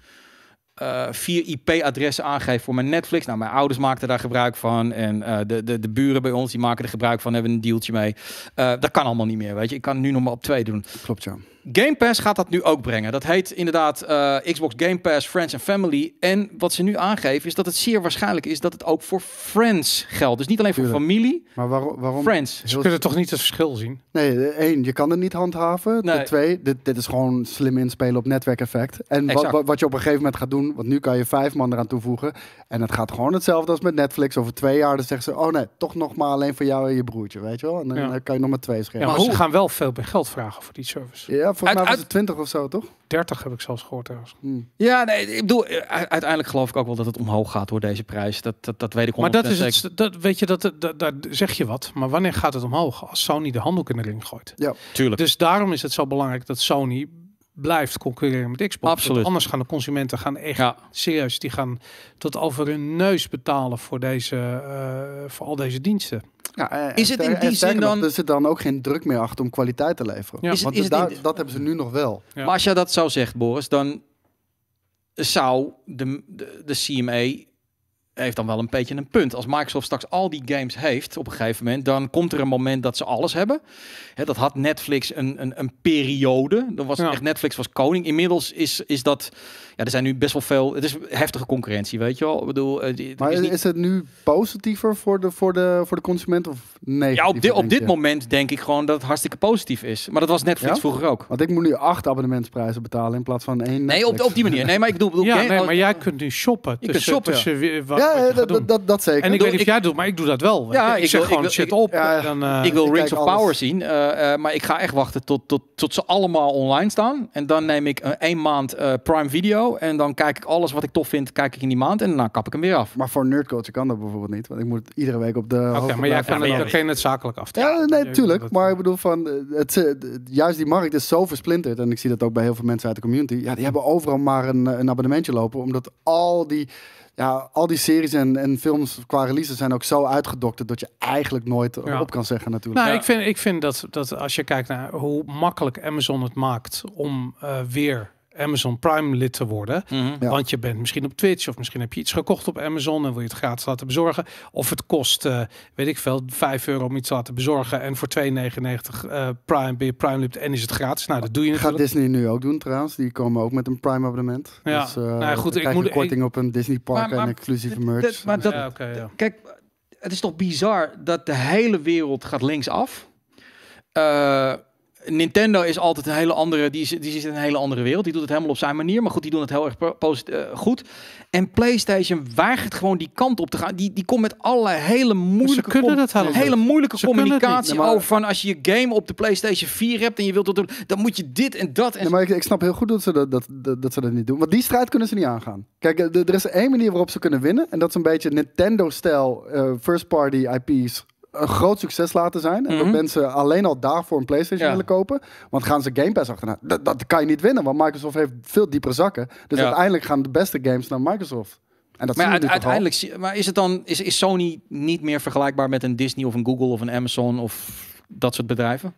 eh, vier IP-adressen aangeven voor mijn Netflix. Nou, mijn ouders maakten daar gebruik van. En eh, de, de, de buren bij ons, die maken er gebruik van, hebben een dealtje mee. Eh, dat kan allemaal niet meer, weet je. Ik kan nu nog maar op twee doen. Klopt, ja. Game Pass gaat dat nu ook brengen. Dat heet inderdaad eh, Xbox Game Pass Friends and Family. En wat ze nu aangeven is dat het zeer waarschijnlijk is dat het ook voor Friends geldt. Dus niet alleen voor familie, maar waarom, waarom? Friends. Ze kunnen toch niet het verschil zien? Nee, één, je kan het niet handhaven. De twee, dit, is gewoon slim inspelen op netwerkeffect. En wat je op een gegeven moment gaat doen, want nu kan je vijf man eraan toevoegen. En het gaat gewoon hetzelfde als met Netflix. Over twee jaar dan zeggen ze, oh nee, toch nog maar alleen voor jou en je broertje, weet je wel. En dan, kan je nog maar twee schrijven. Ja, maar, maar ze gaan wel veel meer geld vragen voor die service. Ja, volgens het 20 of zo, toch? 30 heb ik zelfs gehoord ergens. Hmm. Ja, nee, ik bedoel, eh, uiteindelijk geloof ik ook wel dat het omhoog gaat door deze prijs. Dat, dat, dat weet ik Maar dat is het, dat, weet je, dat, daar zeg je wat. Maar wanneer gaat het omhoog? Als Sony de handdoek in de ring gooit. Ja, tuurlijk. Dus daarom is het zo belangrijk dat Sony blijft concurreren met Xbox. Anders gaan de consumenten gaan echt serieus, die gaan tot over hun neus betalen voor, deze, eh, voor al deze diensten. Ja, eh, is het eh, in die zin dan... Dus er dan ook geen druk meer achter om kwaliteit te leveren. Ja. Is het, dus dat hebben ze nu nog wel. Maar als je dat zou zegt, Boris, dan zou de, de, de CMA heeft dan wel een beetje een punt. Als Microsoft straks al die games heeft op een gegeven moment, dan komt er een moment dat ze alles hebben. dat had Netflix een, een, een periode. Dan was echt Netflix was koning. Inmiddels is, is dat. Ja, er zijn nu best wel veel. Het is heftige concurrentie, weet je wel. Ik bedoel, eh, maar is, het nu positiever voor de, voor de, voor de consument of nee? Ja, op, dit op dit moment denk ik gewoon dat het hartstikke positief is. Maar dat was Netflix vroeger ook. Want ik moet nu acht abonnementsprijzen betalen in plaats van één. Nee, op, die manier. Nee, maar ik bedoel. ja, maar jij kunt nu shoppen. Je tussen, kunt shoppen. Tussen, wat, dat, dat, zeker. En ik, weet niet of jij doet, maar ik doe dat wel. Ja, ik, zeg wil, gewoon shit op. dan, eh, ik wil Rings of Power zien, eh, eh, maar ik ga echt wachten tot, tot, tot ze allemaal online staan. En dan neem ik een één maand Prime Video en dan kijk ik alles wat ik tof vind, kijk ik in die maand en daarna kap ik hem weer af. Maar voor nerdcoach kan dat bijvoorbeeld niet, want ik moet iedere week op de okay, maar jij kan het, geen zakelijk af. Ja, nee, tuurlijk. Maar ik bedoel van, het, juist die markt is zo versplinterd en ik zie dat ook bij heel veel mensen uit de community. Ja, die hebben overal maar een, een abonnementje lopen, omdat al die ja, al die series en, en films qua releases zijn ook zo uitgedokterd dat je eigenlijk nooit op kan zeggen natuurlijk. Nou, ik vind, ik vind dat, dat als je kijkt naar hoe makkelijk Amazon het maakt om eh, weer Amazon Prime lid te worden. Mhm. Want je bent misschien op Twitch of misschien heb je iets gekocht op Amazon en wil je het gratis laten bezorgen. Of het kost, eh, weet ik veel, 5 euro om iets te laten bezorgen en voor 2,99 uh, eh, Prime ben Prime lid en is het gratis. Nou, dat doe je natuurlijk. Gaat Disney nu ook doen trouwens. Die komen ook met een Prime abonnement. Ja, dus, uh, goed, ik een korting op een Disney park en exclusieve merch. ja, kijk, het is toch bizar dat de hele wereld gaat linksaf. af. Nintendo is altijd een hele andere, die, die zit in een hele andere wereld. Die doet het helemaal op zijn manier, maar goed, die doen het heel erg eh, goed. En PlayStation weigert gewoon die kant op te gaan. Die, die komt met allerlei hele moeilijke, hele moeilijke communicatie over van als je je game op de PlayStation 4 hebt en je wilt dat doen, dan moet je dit en dat. En nee, maar ik, ik, snap heel goed dat ze dat, dat, dat, ze dat niet doen, want die strijd kunnen ze niet aangaan. Kijk, eh, er is één manier waarop ze kunnen winnen en dat is een beetje Nintendo-stijl eh, first-party IP's een groot succes laten zijn. En dat mhm. mensen alleen al daarvoor een PlayStation willen kopen. Want gaan ze Game Pass achterna. Dat, dat, kan je niet winnen, want Microsoft heeft veel diepere zakken. Dus uiteindelijk gaan de beste games naar Microsoft. En dat maar ja, uiteindelijk, maar is het dan is, is Sony niet meer vergelijkbaar met een Disney of een Google of een Amazon of dat soort bedrijven?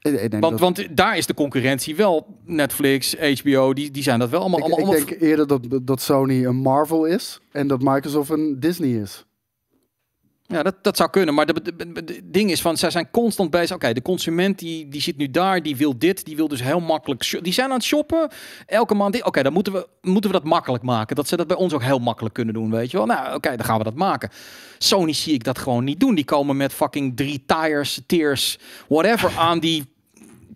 want, dat... want, daar is de concurrentie wel. Netflix, HBO, die, die zijn dat wel allemaal. Ik, allemaal, ik denk eerder dat, dat Sony een Marvel is en dat Microsoft een Disney is. Ja, dat, dat zou kunnen. Maar het ding is van, zij zijn constant bezig. Oké, de consument die, die zit nu daar, die wil dit, die wil dus heel makkelijk. Die zijn aan het shoppen elke maand. Oké, dan moeten we, moeten we dat makkelijk maken. Dat ze dat bij ons ook heel makkelijk kunnen doen, weet je wel. Nou, oké, dan gaan we dat maken. Sony zie ik dat gewoon niet doen. Die komen met fucking drie tires, tears, whatever aan die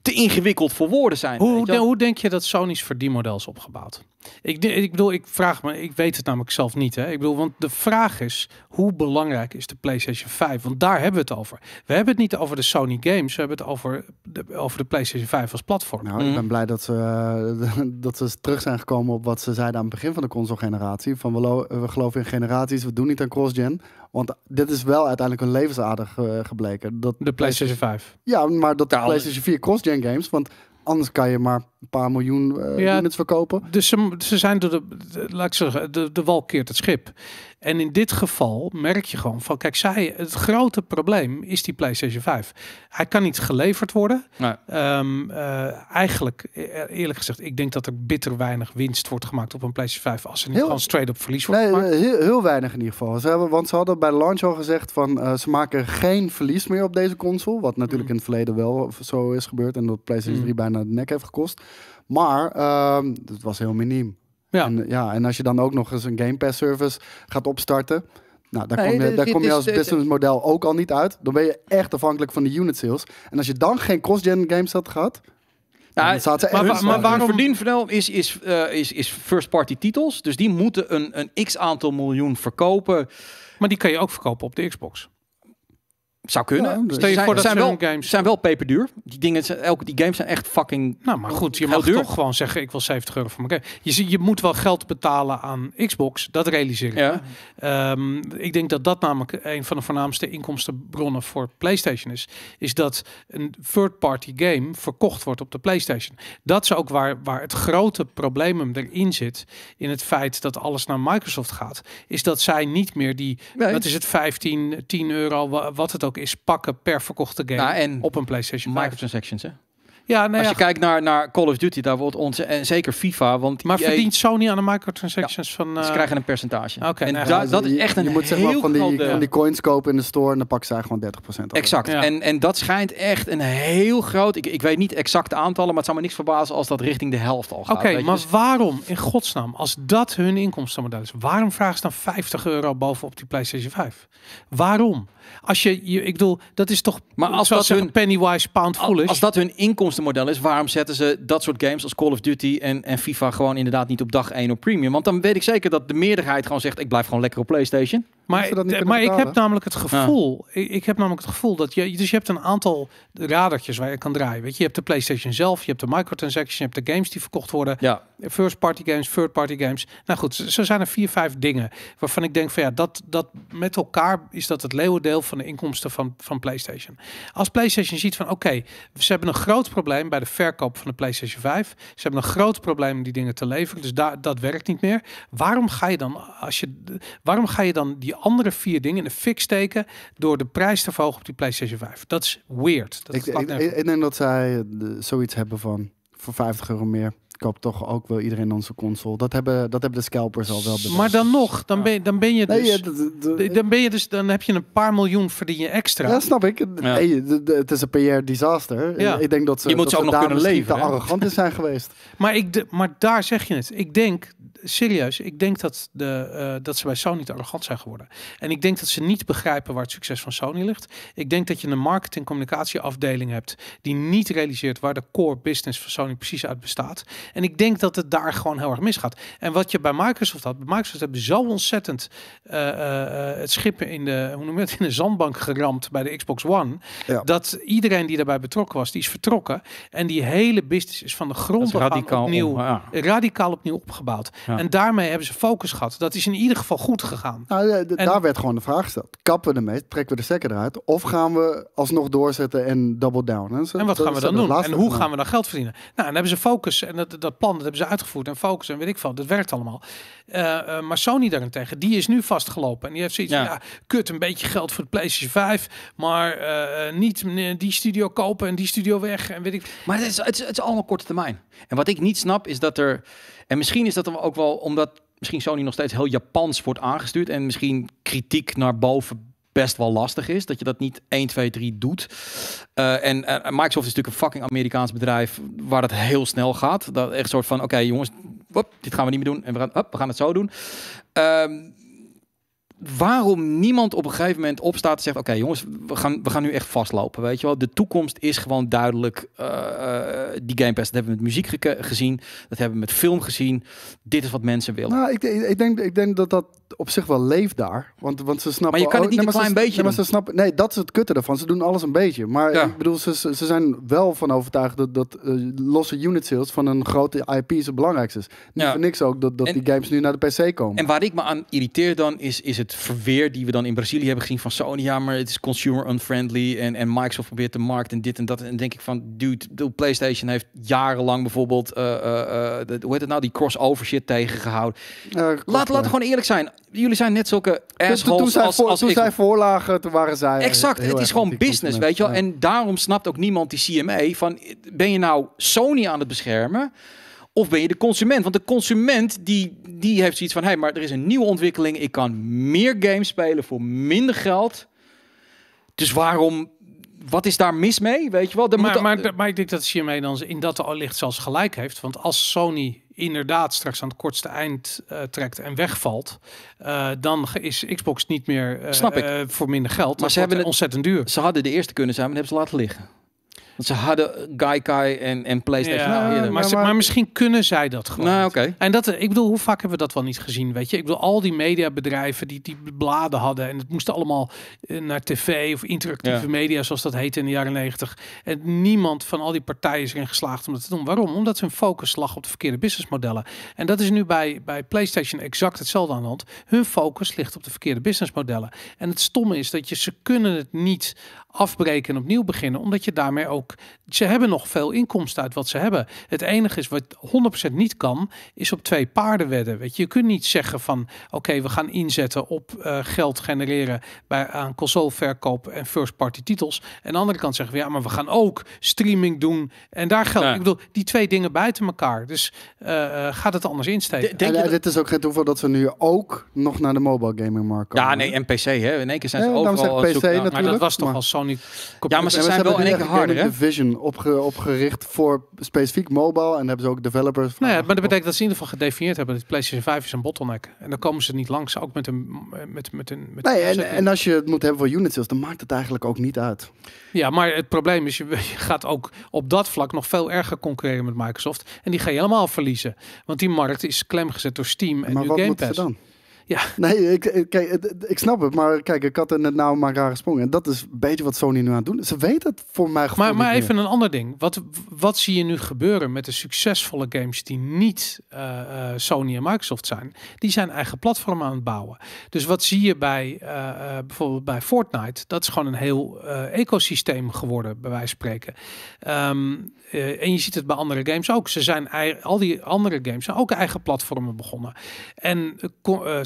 te ingewikkeld voor woorden zijn. Hoe, hoe denk je dat Sony's verdienmodel is opgebouwd? Ik, ik bedoel, ik vraag me, ik weet het namelijk zelf niet. Hè? Ik bedoel, want de vraag is, hoe belangrijk is de PlayStation 5? Want daar hebben we het over. We hebben het niet over de Sony games, we hebben het over de, over de PlayStation 5 als platform. Nou, ik mhm. ben blij dat ze, eh, dat ze terug zijn gekomen op wat ze zeiden aan het begin van de console generatie. Van we, we geloven in generaties, we doen niet aan cross-gen. Want dit is wel uiteindelijk een levensader gebleken. Dat de PlayStation 5. Ja, maar dat de PlayStation 4 cross-gen games. Want anders kan je maar een paar miljoen uh, eh, units verkopen. Dus ze, ze zijn door de, laat ik zeggen, de, de wal keert het schip. En in dit geval merk je gewoon van, kijk, zij, het grote probleem is die PlayStation 5. Hij kan niet geleverd worden. Ehm, eh, eigenlijk, eh, eerlijk gezegd, ik denk dat er bitter weinig winst wordt gemaakt op een PlayStation 5 als ze niet heel, gewoon straight-up verlies wordt nee, Heel, heel, weinig in ieder geval. Ze hebben, want ze hadden bij de launch al gezegd van, ze maken geen verlies meer op deze console. Wat natuurlijk mm. in het verleden wel zo is gebeurd en dat PlayStation 3 mm. bijna de nek heeft gekost. Maar het ehm, was heel miniem. Ja. En, eh, ja, en als je dan ook nog eens een Game Pass service gaat opstarten. Nou, daar, kom je, daar kom je als businessmodel ook al niet uit. Dan ben je echt afhankelijk van de unit sales. En als je dan geen cross-gen games had gehad... Nou, maar, maar, maar, maar, waarom verdienverdeel is, is, eh, is, is first-party titels. Dus die moeten een, een x-aantal miljoen verkopen. Maar die kan je ook verkopen op de Xbox. Zou kunnen. Ja, dus zijn, voor dat zijn wel, games zijn wel peperduur. Die dingen, elke die games zijn echt fucking. Nou, maar goed, je mag toch gewoon zeggen: ik wil 70 euro voor mijn game. Je je moet wel geld betalen aan Xbox. Dat realiseer ik. Ja. Ehm, ik denk dat dat namelijk een van de voornaamste inkomstenbronnen voor PlayStation is, is dat een third-party game verkocht wordt op de PlayStation. Dat is ook waar waar het grote probleem erin zit in het feit dat alles naar Microsoft gaat, is dat zij niet meer die, nee. is het 15, 10 euro, wat het ook is pakken per verkochte game nou, en op een PlayStation Microtransactions, hè? Ja, nou Als je kijkt naar, naar Call of Duty, daar wordt onze en zeker FIFA. Want maar verdient Sony aan de microtransactions van. Ze eh, krijgen een percentage. Oké, nou dat is echt een. Je moet zeggen van die, van die coins kopen in de store en dan pakken ze eigenlijk gewoon 30%. Af. Exact. En, en dat schijnt echt een heel groot. Ik, ik weet niet exact aantallen, maar het zou me niks verbazen als dat richting de helft al gaat. Oké, maar waarom in godsnaam, als dat hun inkomstenmodel is, waarom vragen ze dan 50 euro bovenop die PlayStation 5? Waarom? Als je, je, ik bedoel, dat is toch. Maar als dat hun pennywise pound foolish. Als dat hun inkomstenmodel is, waarom zetten ze dat soort games als Call of Duty en, en FIFA gewoon inderdaad niet op dag 1 op premium? Want dan weet ik zeker dat de meerderheid gewoon zegt: ik blijf gewoon lekker op PlayStation maar, maar ik heb namelijk het gevoel, ik, ik, heb namelijk het gevoel dat je, dus je hebt een aantal radertjes waar je kan draaien. Weet je, je hebt de PlayStation zelf, je hebt de microtransactions, je hebt de games die verkocht worden, ja. first party games, third party games. Nou goed, zo zijn er vier, vijf dingen waarvan ik denk van ja, dat, dat met elkaar is dat het leeuwendeel van de inkomsten van, van PlayStation. Als PlayStation ziet van oké, ze hebben een groot probleem bij de verkoop van de PlayStation 5, ze hebben een groot probleem om die dingen te leveren, dus daar dat werkt niet meer. Waarom ga je dan als je, waarom ga je dan die andere vier dingen in de fik steken door de prijs te verhogen op die PlayStation 5. Dat is weird. Dat ik, ik, ik, denk dat zij eh, zoiets hebben van voor 50 euro meer koopt toch ook wel iedereen onze console. Dat hebben, dat hebben de scalpers al wel bedacht. Maar dan nog, dan ben, dan ben je dus... dan, ben je dus dan heb je een paar miljoen verdien je extra. Dat snap ik. Hey, het is een PR-disaster. Ja. Ik denk dat ze, je moet dat ze nog kunnen leven, te arrogant is zijn geweest. Maar, ik maar daar zeg je het. Ik denk serieus, ik denk dat, de, eh, dat ze bij Sony te arrogant zijn geworden. En ik denk dat ze niet begrijpen waar het succes van Sony ligt. Ik denk dat je een marketing- communicatieafdeling hebt die niet realiseert waar de core business van Sony precies uit bestaat. En ik denk dat het daar gewoon heel erg misgaat. En wat je bij Microsoft had, bij Microsoft hebben zo ontzettend eh, eh, het schip in de, hoe noem je het, in de zandbank geramd bij de Xbox One, dat iedereen die daarbij betrokken was, die is vertrokken. En die hele business is van de grond radicaal opnieuw, radicaal opnieuw opgebouwd. En daarmee hebben ze focus gehad. Dat is in ieder geval goed gegaan. Nou, Daar werd gewoon de vraag gesteld. Kappen we ermee, trekken we de stekker eruit... of gaan we alsnog doorzetten en double down? En, en wat gaan we dan doen? En hoe gaan we dan geld verdienen? Nou, dan hebben ze focus en dat, dat plan dat hebben ze uitgevoerd... en focus en weet ik veel, dat werkt allemaal. Uh, uh, maar Sony daarentegen, die is nu vastgelopen. En die heeft zoiets ja. kut, een beetje geld voor de PlayStation 5... maar eh, niet die studio kopen en die studio weg en weet ik... Maar het is, het is, het is allemaal korte termijn. En wat ik niet snap is dat er... en misschien is dat er ook wel omdat misschien Sony nog steeds heel Japans wordt aangestuurd en misschien kritiek naar boven best wel lastig is. Dat je dat niet 1, 2, 3 doet. Eh, en eh, Microsoft is natuurlijk een fucking Amerikaans bedrijf waar dat heel snel gaat. Dat echt soort van, oké jongens, op, dit gaan we niet meer doen en we gaan, op, we gaan het zo doen. Ehm, waarom niemand op een gegeven moment opstaat en zegt: Oké, jongens, we gaan, we gaan nu echt vastlopen. Weet je wel, de toekomst is gewoon duidelijk. Eh, eh, die Game dat hebben we met muziek gezien, dat hebben we met film gezien. Dit is wat mensen willen. Nou, ik, ik, denk, ik denk dat dat op zich wel leeft daar. Want, want ze snappen... Maar je kan het niet een klein beetje nee, maar ze snappen, nee, dat is het kutte ervan. Ze doen alles een beetje. Maar ja. ik bedoel, ze, ze zijn wel van overtuigd dat, dat eh, losse unit sales van een grote IP het belangrijkste is. Niet ja. voor niks ook dat, dat die games nu naar de PC komen. En waar ik me aan irriteer dan, is, is het verweer die we dan in Brazilië hebben gezien van Sony. Ja, maar het is consumer unfriendly en, en Microsoft probeert de markt en dit en dat. En denk ik van, dude, de PlayStation heeft jarenlang bijvoorbeeld, eh, eh, hoe heet het nou, die crossover shit tegengehouden. laat, we gewoon eerlijk zijn jullie zijn net zulke assholes toen, zij als, als toen zij voorlagen, toen waren zij... Eh, exact, het is gewoon business, weet je wel. En daarom snapt ook niemand die CMA van... ben je nou Sony aan het beschermen... Of ben je de consument? Want de consument die, die heeft zoiets van: hé, hey, maar er is een nieuwe ontwikkeling. Ik kan meer games spelen voor minder geld. Dus waarom wat is daar mis mee? Weet je wel? Maar, moet... maar, maar, ik denk dat CMA dan in dat al licht zelfs gelijk heeft. Want als Sony inderdaad straks aan het kortste eind eh, trekt en wegvalt, eh, dan is Xbox niet meer eh, voor minder geld. Maar ze hebben het ontzettend duur. Ze hadden de eerste kunnen zijn, maar hebben ze laten liggen ze hadden Gaikai en, en PlayStation. nou, maar, misschien kunnen zij dat gewoon. Nou, en dat, eh, ik bedoel, hoe vaak hebben we dat wel niet gezien? Weet je, ik bedoel, al die mediabedrijven die die bladen hadden en het moesten allemaal eh, naar tv of interactieve media, zoals dat heette in de jaren negentig. En niemand van al die partijen is erin geslaagd om dat te doen. Waarom? Omdat hun focus lag op de verkeerde businessmodellen. En dat is nu bij, bij PlayStation exact hetzelfde aan de hand. Hun focus ligt op de verkeerde businessmodellen. En het stomme is dat je ze kunnen het niet afbreken en opnieuw beginnen, omdat je daarmee ook ze hebben nog veel inkomsten uit wat ze hebben. Het enige is wat 100% niet kan, is op twee paarden wedden. Weet je, je kunt niet zeggen van oké, we gaan inzetten op eh, geld genereren bij, aan consoleverkoop en first party titels. En aan de andere kant zeggen we ja, maar we gaan ook streaming doen en daar geld. Ik bedoel, die twee dingen buiten elkaar. Dus uh, gaat het anders insteken. Denk je dit is ook geen toeval dat we nu ook nog naar de mobile gaming markt Ja, nee, en PC hè. In één keer zijn ze ja, overal PC, natuurlijk. Maar dat was toch maar... als Sony... Ja, maar ze zijn wel in één keer harder, Division opge, opgericht voor specifiek mobile. En hebben ze ook developers. nee, nou maar dat betekent dat ze in ieder geval gedefinieerd hebben. Dat PlayStation 5 is een bottleneck. En dan komen ze niet langs. Ook met een. Met, met een met nee, en, en als je het moet hebben voor unit sales, dan maakt het eigenlijk ook niet uit. Ja, maar het probleem is, je, gaat ook op dat vlak nog veel erger concurreren met Microsoft. En die ga je helemaal verliezen. Want die markt is klemgezet door Steam en maar wat Game Pass. dan? Ja. Nee, ik, ik snap het. Maar kijk, ik had er net nou maar rare sprong. En dat is een beetje wat Sony nu aan het doen. Ze weten het voor mij gewoon. Maar, maar even een ander ding. Wat, wat zie je nu gebeuren met de succesvolle games die niet eh, eh, Sony en Microsoft zijn? Die zijn eigen platform aan het bouwen. Dus wat zie je bij eh, bijvoorbeeld bij Fortnite? Dat is gewoon een heel uh, ecosysteem geworden, bij wijze van spreken. Ehm, en je ziet het bij andere games ook. Ze zijn al die andere games zijn ook eigen platformen begonnen. En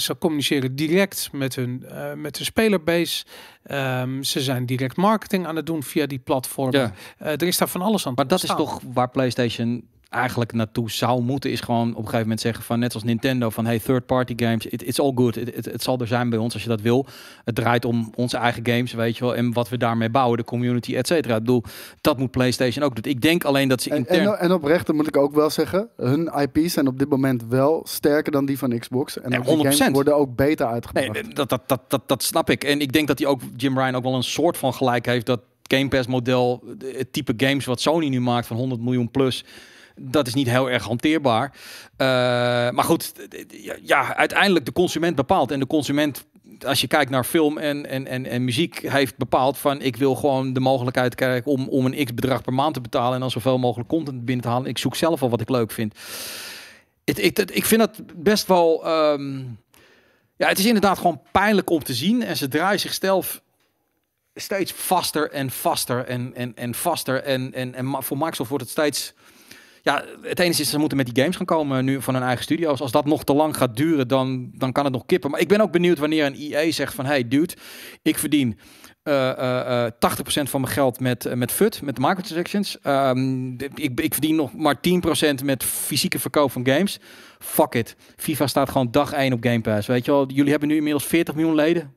ze communiceren direct met hun uh, met de spelerbase. Ehm, ze zijn direct marketing aan het doen via die platform. Ja. Eh, er is daar van alles aan. Maar dat is toch waar PlayStation eigenlijk naartoe zou moeten, is gewoon op een gegeven moment zeggen van net als Nintendo van hey, third party games, it's all good. Het it, zal er zijn bij ons als je dat wil. Het draait om onze eigen games, weet je wel, en wat we daarmee bouwen, de community, et cetera. Ik bedoel, dat moet PlayStation ook doen. Ik denk alleen dat ze intern... En, en, en moet ik ook wel zeggen, hun IP's zijn op dit moment wel sterker dan die van Xbox. En, en games worden ook beter uitgebracht. Nee, dat, dat, dat, dat, dat snap ik. En ik denk dat hij ook, Jim Ryan ook wel een soort van gelijk heeft dat Game Pass model, het type games wat Sony nu maakt van 100 miljoen plus dat is niet heel erg hanteerbaar. Eh, maar goed, ja, uiteindelijk de consument bepaalt. En de consument als je kijkt naar film en, en, en, en muziek, heeft bepaald van ik wil gewoon de mogelijkheid krijgen om, om een x bedrag per maand te betalen en dan zoveel mogelijk content binnen te halen. Ik zoek zelf al wat ik leuk vind. ik vind dat best wel. Ehm, ja, het is inderdaad gewoon pijnlijk om te zien. En ze draaien zichzelf steeds vaster en vaster en, en, en vaster. En, en, en voor Microsoft wordt het steeds ja, het enige is, ze moeten met die games gaan komen nu van hun eigen studio's. Als dat nog te lang gaat duren, dan, dan kan het nog kippen. Maar ik ben ook benieuwd wanneer een EA zegt van... hey dude, ik verdien uh, uh, 80% van mijn geld met, eh, met FUT, met microtransactions. Um, ik, ik verdien nog maar 10% met fysieke verkoop van games. Fuck it. FIFA staat gewoon dag 1 op Game Pass. Weet je wel, jullie hebben nu inmiddels 40 miljoen leden.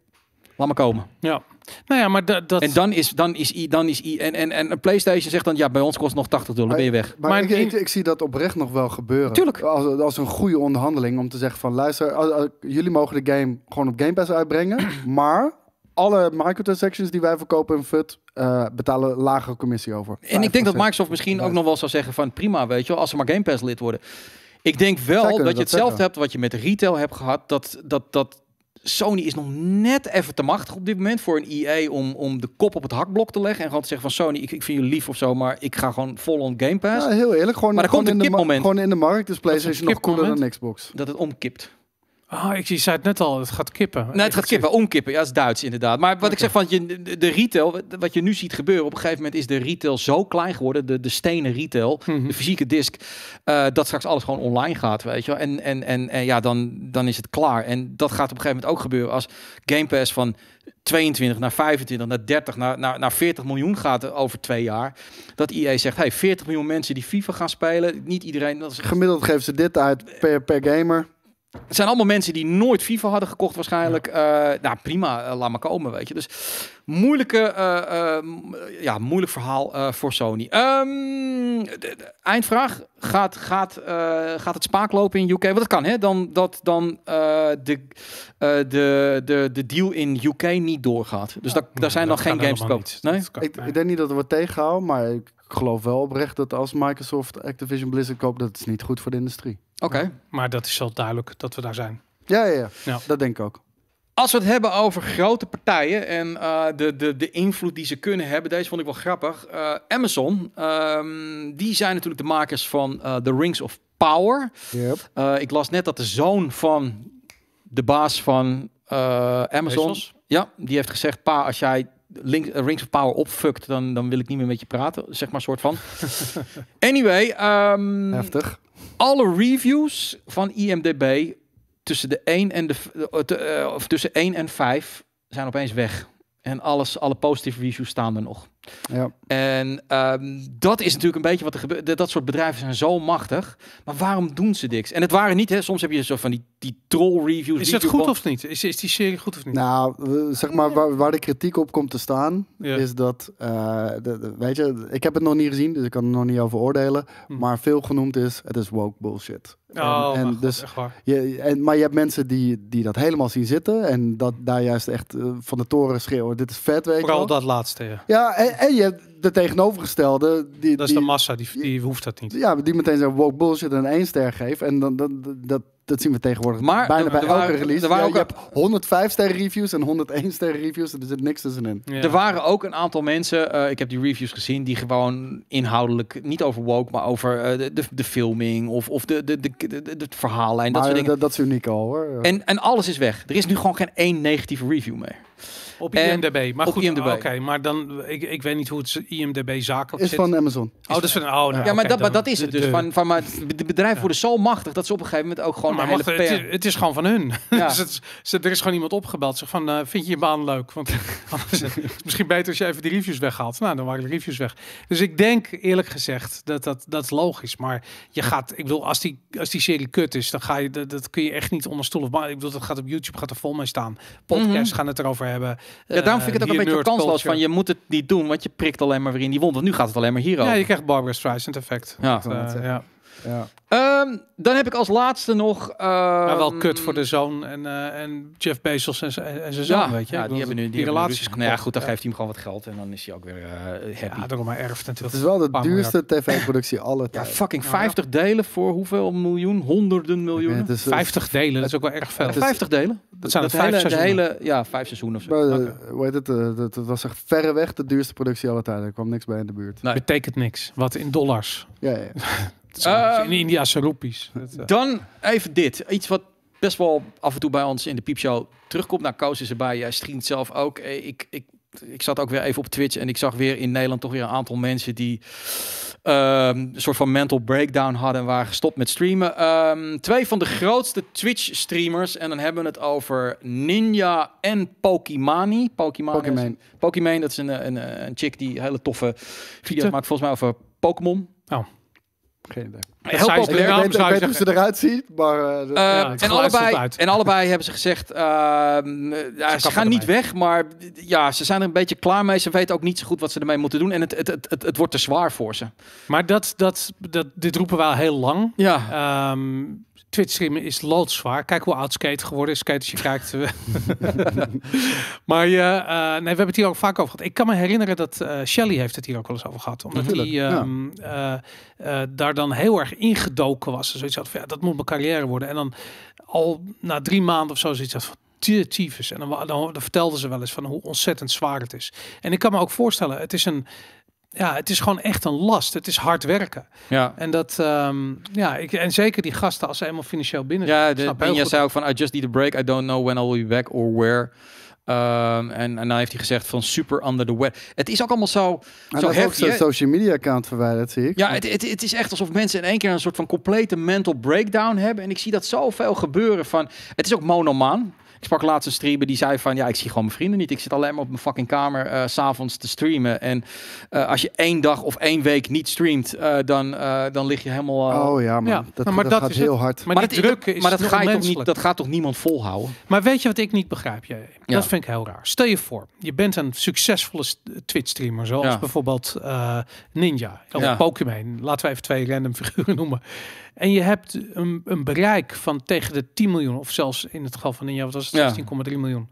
Laat maar komen. Ja. Nou ja, maar dat... dat... En dan is, dan is, i, dan is i, en, en, en een PlayStation zegt dan, ja, bij ons kost nog 80 dollar, ben je weg. Maar, ik, ik, zie dat oprecht nog wel gebeuren. Tuurlijk. Als, als een goede onderhandeling om te zeggen van, luister, jullie mogen de game gewoon op Game Pass uitbrengen, maar alle microtransactions die wij verkopen in FUT eh, betalen lagere commissie over. En ik denk dat Microsoft misschien ook nog wel zou zeggen van, prima, weet je wel, als ze maar Game Pass lid worden. Ik denk wel dat, je hetzelfde hebt wat je met retail hebt gehad. Dat, dat, dat Sony is nog net even te machtig op dit moment voor een EA om, om de kop op het hakblok te leggen. En gewoon te zeggen van Sony, ik, ik vind je lief of zo, maar ik ga gewoon vol on Game Pass. Ja, heel eerlijk. Gewoon, maar gewoon komt in De gewoon in de markt dus is PlayStation nog cooler dan Xbox. Dat het omkipt. Oh, ik zei het net al, het gaat kippen. Nee, het gaat kippen, omkippen. Ja, dat is Duits inderdaad. Maar wat ik zeg van je, de retail, wat je nu ziet gebeuren, op een gegeven moment is de retail zo klein geworden, de, de stenen retail, mhm. de fysieke disk, eh, dat straks alles gewoon online gaat, weet je wel. En, en, en, en ja, dan, dan is het klaar. En dat gaat op een gegeven moment ook gebeuren als Game Pass van 22 naar 25, naar 30, naar, naar, naar 40 miljoen gaat over twee jaar. Dat IE zegt, hey, 40 miljoen mensen die FIFA gaan spelen, niet iedereen... Dat is... Gemiddeld geeft ze dit uit per, per gamer. Het zijn allemaal mensen die nooit FIFA hadden gekocht waarschijnlijk. Ja. Eh, nou, prima, eh, laat maar komen, weet je. Dus moeilijke, eh, ja, moeilijk verhaal voor Sony. Ehm, de, eindvraag. Gaat, gaat, gaat het spaak lopen in UK? Wat dat kan, hè? Dan, dat dan de, de, de, de deal in UK niet doorgaat. Dus daar, zijn dan geen games te Nee? Ik, ik, denk niet dat het wordt tegengehouden, maar ik geloof wel oprecht dat als Microsoft Activision Blizzard koopt, dat is niet goed voor de industrie. Oké, maar dat is zo duidelijk dat we daar zijn. Ja, ja, ja, ja. dat denk ik ook. Als we het hebben over grote partijen en eh, de, de, de invloed die ze kunnen hebben, deze vond ik wel grappig. Eh, Amazon, ehm, die zijn natuurlijk de makers van uh, The Rings of Power. Yep. ik las net dat de zoon van de baas van Amazon, ja, die heeft gezegd: Pa, als jij Link, eh, Rings of Power opfukt, dan, dan wil ik niet meer met je praten. Zeg maar, soort van. anyway. Ehm, Heftig. Alle reviews van IMDB tussen de 1 en de, eh, eh, of tussen 1 en 5 zijn opeens weg. En alles, alle positieve reviews staan er nog. Ja. En ehm, dat is natuurlijk een beetje wat er gebeurt. Dat soort bedrijven zijn zo machtig. Maar waarom doen ze niks? En het waren niet, hè? soms heb je zo van die, die troll reviews. Is dat goed of niet? Is, is die serie goed of niet? Nou, eh, zeg maar waar, de kritiek op komt te staan, is dat, eh, de, weet je, ik heb het nog niet gezien, dus ik kan er nog niet over oordelen. Hm. Maar veel genoemd is, het is woke bullshit. Oh, en, en dus, Je, en, maar je hebt mensen die, die dat helemaal zien zitten en dat hm. daar juist echt eh, van de toren schreeuwen. Dit is vet, weet Vooral dat laatste, ja. ja en, en je de tegenovergestelde. Die, dat is de massa, die, die hoeft dat niet. Ja, die meteen zijn woke bullshit en één ster geeft. En dan, dat, dat, dat zien we tegenwoordig maar, bijna bij elke release. Er waren je hebt 105 ster reviews en 101 sterren reviews. En er zit niks tussenin. Er waren ook een aantal mensen, eh, ik heb die reviews gezien, die gewoon inhoudelijk, niet over woke, maar over eh, de, de, de, filming of, of de, de, de, de, de verhaallijn. dat, soort Dat, dat is uniek al hoor. En, en alles is weg. Er is nu gewoon geen één negatieve review meer. Op IMDb. maar goed, Oké, maar dan, ik, ik weet niet hoe het IMDb zakelijk is van Amazon. Oh, dat is van, oh, nou, ja, maar, dat, maar dat is het dus. De, van, van, maar de bedrijven worden zo machtig dat ze op een gegeven moment ook gewoon maar, hele machtig, het, is, het, is, gewoon van hun. Ja. dus het, er is gewoon iemand opgebeld. Zeg van, eh, vind je je baan leuk? Want misschien beter als je even die reviews weghaalt. Nou, dan waren de reviews weg. Dus ik denk eerlijk gezegd dat dat, dat is logisch. Maar je gaat, ik bedoel, als die, als die serie kut is, dan ga je, dat, dat kun je echt niet onder stoel of Ik bedoel, dat gaat op YouTube, gaat er vol mee staan. Podcasts mhm. gaan het erover hebben. Ja, daarom vind ik het ook eh, een beetje kansloos van je moet het niet doen, want je prikt alleen maar weer in die wond. Want nu gaat het alleen maar hierover. Ja, je krijgt Barbara Streisand effect. Ja. Eh, ja. Ja. Ehm, dan heb ik als laatste nog. maar wel ehm, kut voor de zoon en, eh, en Jeff Bezos en, en zijn zoon. Ja, weet je? Ja, die, hebben nu, die, relaties. Nou ja, goed, dan geeft hij hem gewoon wat geld en dan is hij ook weer eh, happy. Ja, daarom maar erft natuurlijk. Het is wel de duurste tv-productie alle tijd. Ja, fucking 50 delen voor hoeveel miljoen? Honderden miljoen. Eh, vijftig 50 delen, dat is ook wel erg veel. 50 delen? Dat zijn De hele, ja, vijf seizoenen of zo. Maar, hoe heet het? dat, was echt verreweg de duurste productie alle tijden. Er kwam niks bij in de buurt. Nee. Betekent niks. Wat in dollars. Ja, ja. in ehm, India salopies. Eh. Dan even dit. Iets wat best wel af en toe bij ons in de piepshow terugkomt. Nou, Koos is erbij. Jij streamt zelf ook. Eh, ik, ik, ik zat ook weer even op Twitch en ik zag weer in Nederland toch weer een aantal mensen die ehm, een soort van mental breakdown hadden en waren gestopt met streamen. Ehm, twee van de grootste Twitch streamers en dan hebben we het over Ninja en Pokimani. Pokimani. Pokimane, dat is een, eh, een, een chick die hele toffe video's maakt volgens mij over Pokémon. Oh. Geen idee. Help ik weet, ik hoe ze eruit ziet, maar... Uh, en, allebei, en allebei hebben ze gezegd, ehm, eh, ja, ze, gaan niet weg, maar ja, ze zijn er een beetje klaar mee. Ze weten ook niet zo goed wat ze ermee moeten doen en het, het, het, het, het wordt te zwaar voor ze. Maar dat, dat, dat, dit roepen we al heel lang. Ja. Ehm, Twitch streamen is loodzwaar. Kijk hoe oud skate geworden is. Skate als je kijkt. Eh. maar je, eh, nee, we hebben het hier ook vaak over gehad. Ik kan me herinneren dat uh, Shelly heeft het hier ook wel eens over gehad. Omdat hij ehm, daar dan heel erg ingedoken was. Zoiets had van, ja, dat moet mijn carrière worden. En dan al na drie maanden of zo zoiets had van, tyfus. En dan, dan, dan vertelden ze wel eens van hoe ontzettend zwaar het is. En ik kan me ook voorstellen, het is een ja, het is gewoon echt een last. Het is hard werken. Ja. En dat, ehm, ja, ik, en zeker die gasten als ze eenmaal financieel binnen zijn. Ja, de, jij zei ook van, I just need a break. I don't know when I will be back or where. Ehm, en, en dan nou heeft hij gezegd van super under the web. Het is ook allemaal zo. zo heeft zijn social media account verwijderd, zie ik. Ja, het, het, het, is echt alsof mensen in één keer een soort van complete mental breakdown hebben. En ik zie dat zoveel gebeuren van. Het is ook monoman ik sprak laatst een streamer die zei van ja, ik zie gewoon mijn vrienden niet. Ik zit alleen maar op mijn fucking kamer s eh, s'avonds te streamen. En eh, als je één dag of één week niet streamt, eh, dan, dan lig je helemaal. oh ja, man. Dat, maar dat, dat gaat heel hard. Maar, maar druk is maar dat, ga je toch niet, dat gaat toch niemand volhouden? Maar weet je wat ik niet begrijp? Jij? Dat vind ik heel raar. Stel je voor, je bent een succesvolle Twitch-streamer, zoals bijvoorbeeld Ninja of Pokémon. Laten we even twee random figuren noemen. En je hebt een, een bereik van tegen de 10 miljoen, of zelfs in het geval van een jaar, wat was het, 16,3 miljoen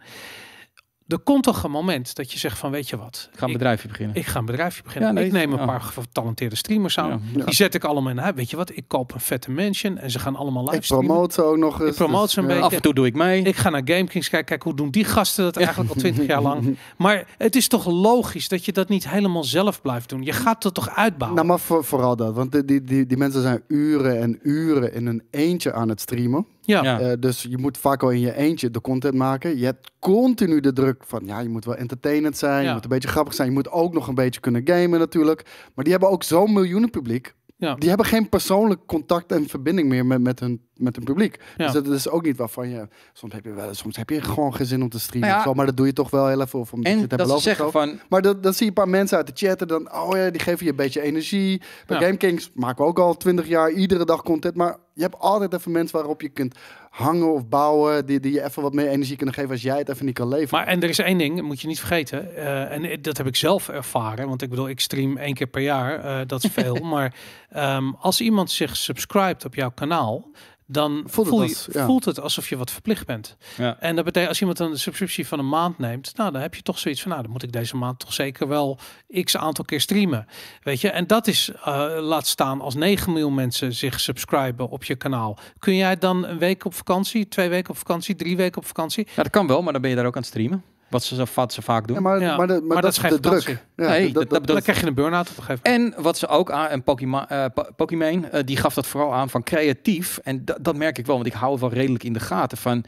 er komt toch een moment dat je zegt van weet je wat. Ik ga een bedrijfje beginnen. Ik ga een bedrijfje beginnen. ik neem een oh. paar getalenteerde streamers aan. die zet ik allemaal in Weet je wat, ik koop een vette mansion en ze gaan allemaal live streamen. Ik promote ook nog Ik ze een beetje. Af en toe doe ik mee. Ik ga naar GameKings kijken. Kijk, hoe doen die gasten dat eigenlijk al twintig jaar lang. Maar het is toch logisch dat je dat niet helemaal zelf blijft doen. Je gaat dat toch uitbouwen. Nou, maar vooral dat. Want die, die, die, die mensen zijn uren en uren in een eentje aan het streamen. Ja. Eh, dus je moet vaak al in je eentje de content maken. Je hebt continu de druk van, ja, je moet wel entertainend zijn, je moet een beetje grappig zijn, je moet ook nog een beetje kunnen gamen natuurlijk. Maar die hebben ook zo'n miljoenen publiek. Die hebben geen persoonlijk contact en verbinding meer met, met, hun, met hun publiek. Dus dat is ook niet waarvan je... Soms heb je, wel, soms heb je gewoon geen zin om te streamen. Nou ja. zo, maar dat doe je toch wel heel even. Of om en dat ze zeggen van... Maar dat, dan zie je een paar mensen uit de chat dan... Oh ja, die geven je een beetje energie. Bij Game Kings maken we ook al twintig jaar iedere dag content. Maar je hebt altijd even mensen waarop je kunt hangen of bouwen. Die, die je even wat meer energie kunnen geven als jij het even niet kan leveren. Maar en er is één ding, moet je niet vergeten. Eh, en dat heb ik zelf ervaren. Want ik bedoel, ik stream één keer per jaar. Eh, dat is veel. maar ehm, als iemand zich subscribt op jouw kanaal dan voelt, voel het, voelt het alsof je wat verplicht bent. Ja. En dat betekent, als iemand een subscriptie van een maand neemt, nou, dan heb je toch zoiets van, nou, dan moet ik deze maand toch zeker wel x aantal keer streamen. Weet je, en dat is, eh, laat staan, als 9 miljoen mensen zich subscriben op je kanaal. Kun jij dan een week op vakantie, twee weken op vakantie, drie weken op vakantie? Ja, dat kan wel, maar dan ben je daar ook aan het streamen. Wat ze, wat ze vaak doen. maar, maar, maar, dat, is de druk. Ja, nee, dat, dat, dan krijg je een burn-out op een gegeven En wat ze ook aan, en Pokémon, uh, eh, eh, die gaf dat vooral aan van creatief. En dat merk ik wel, want ik hou wel redelijk in de gaten van...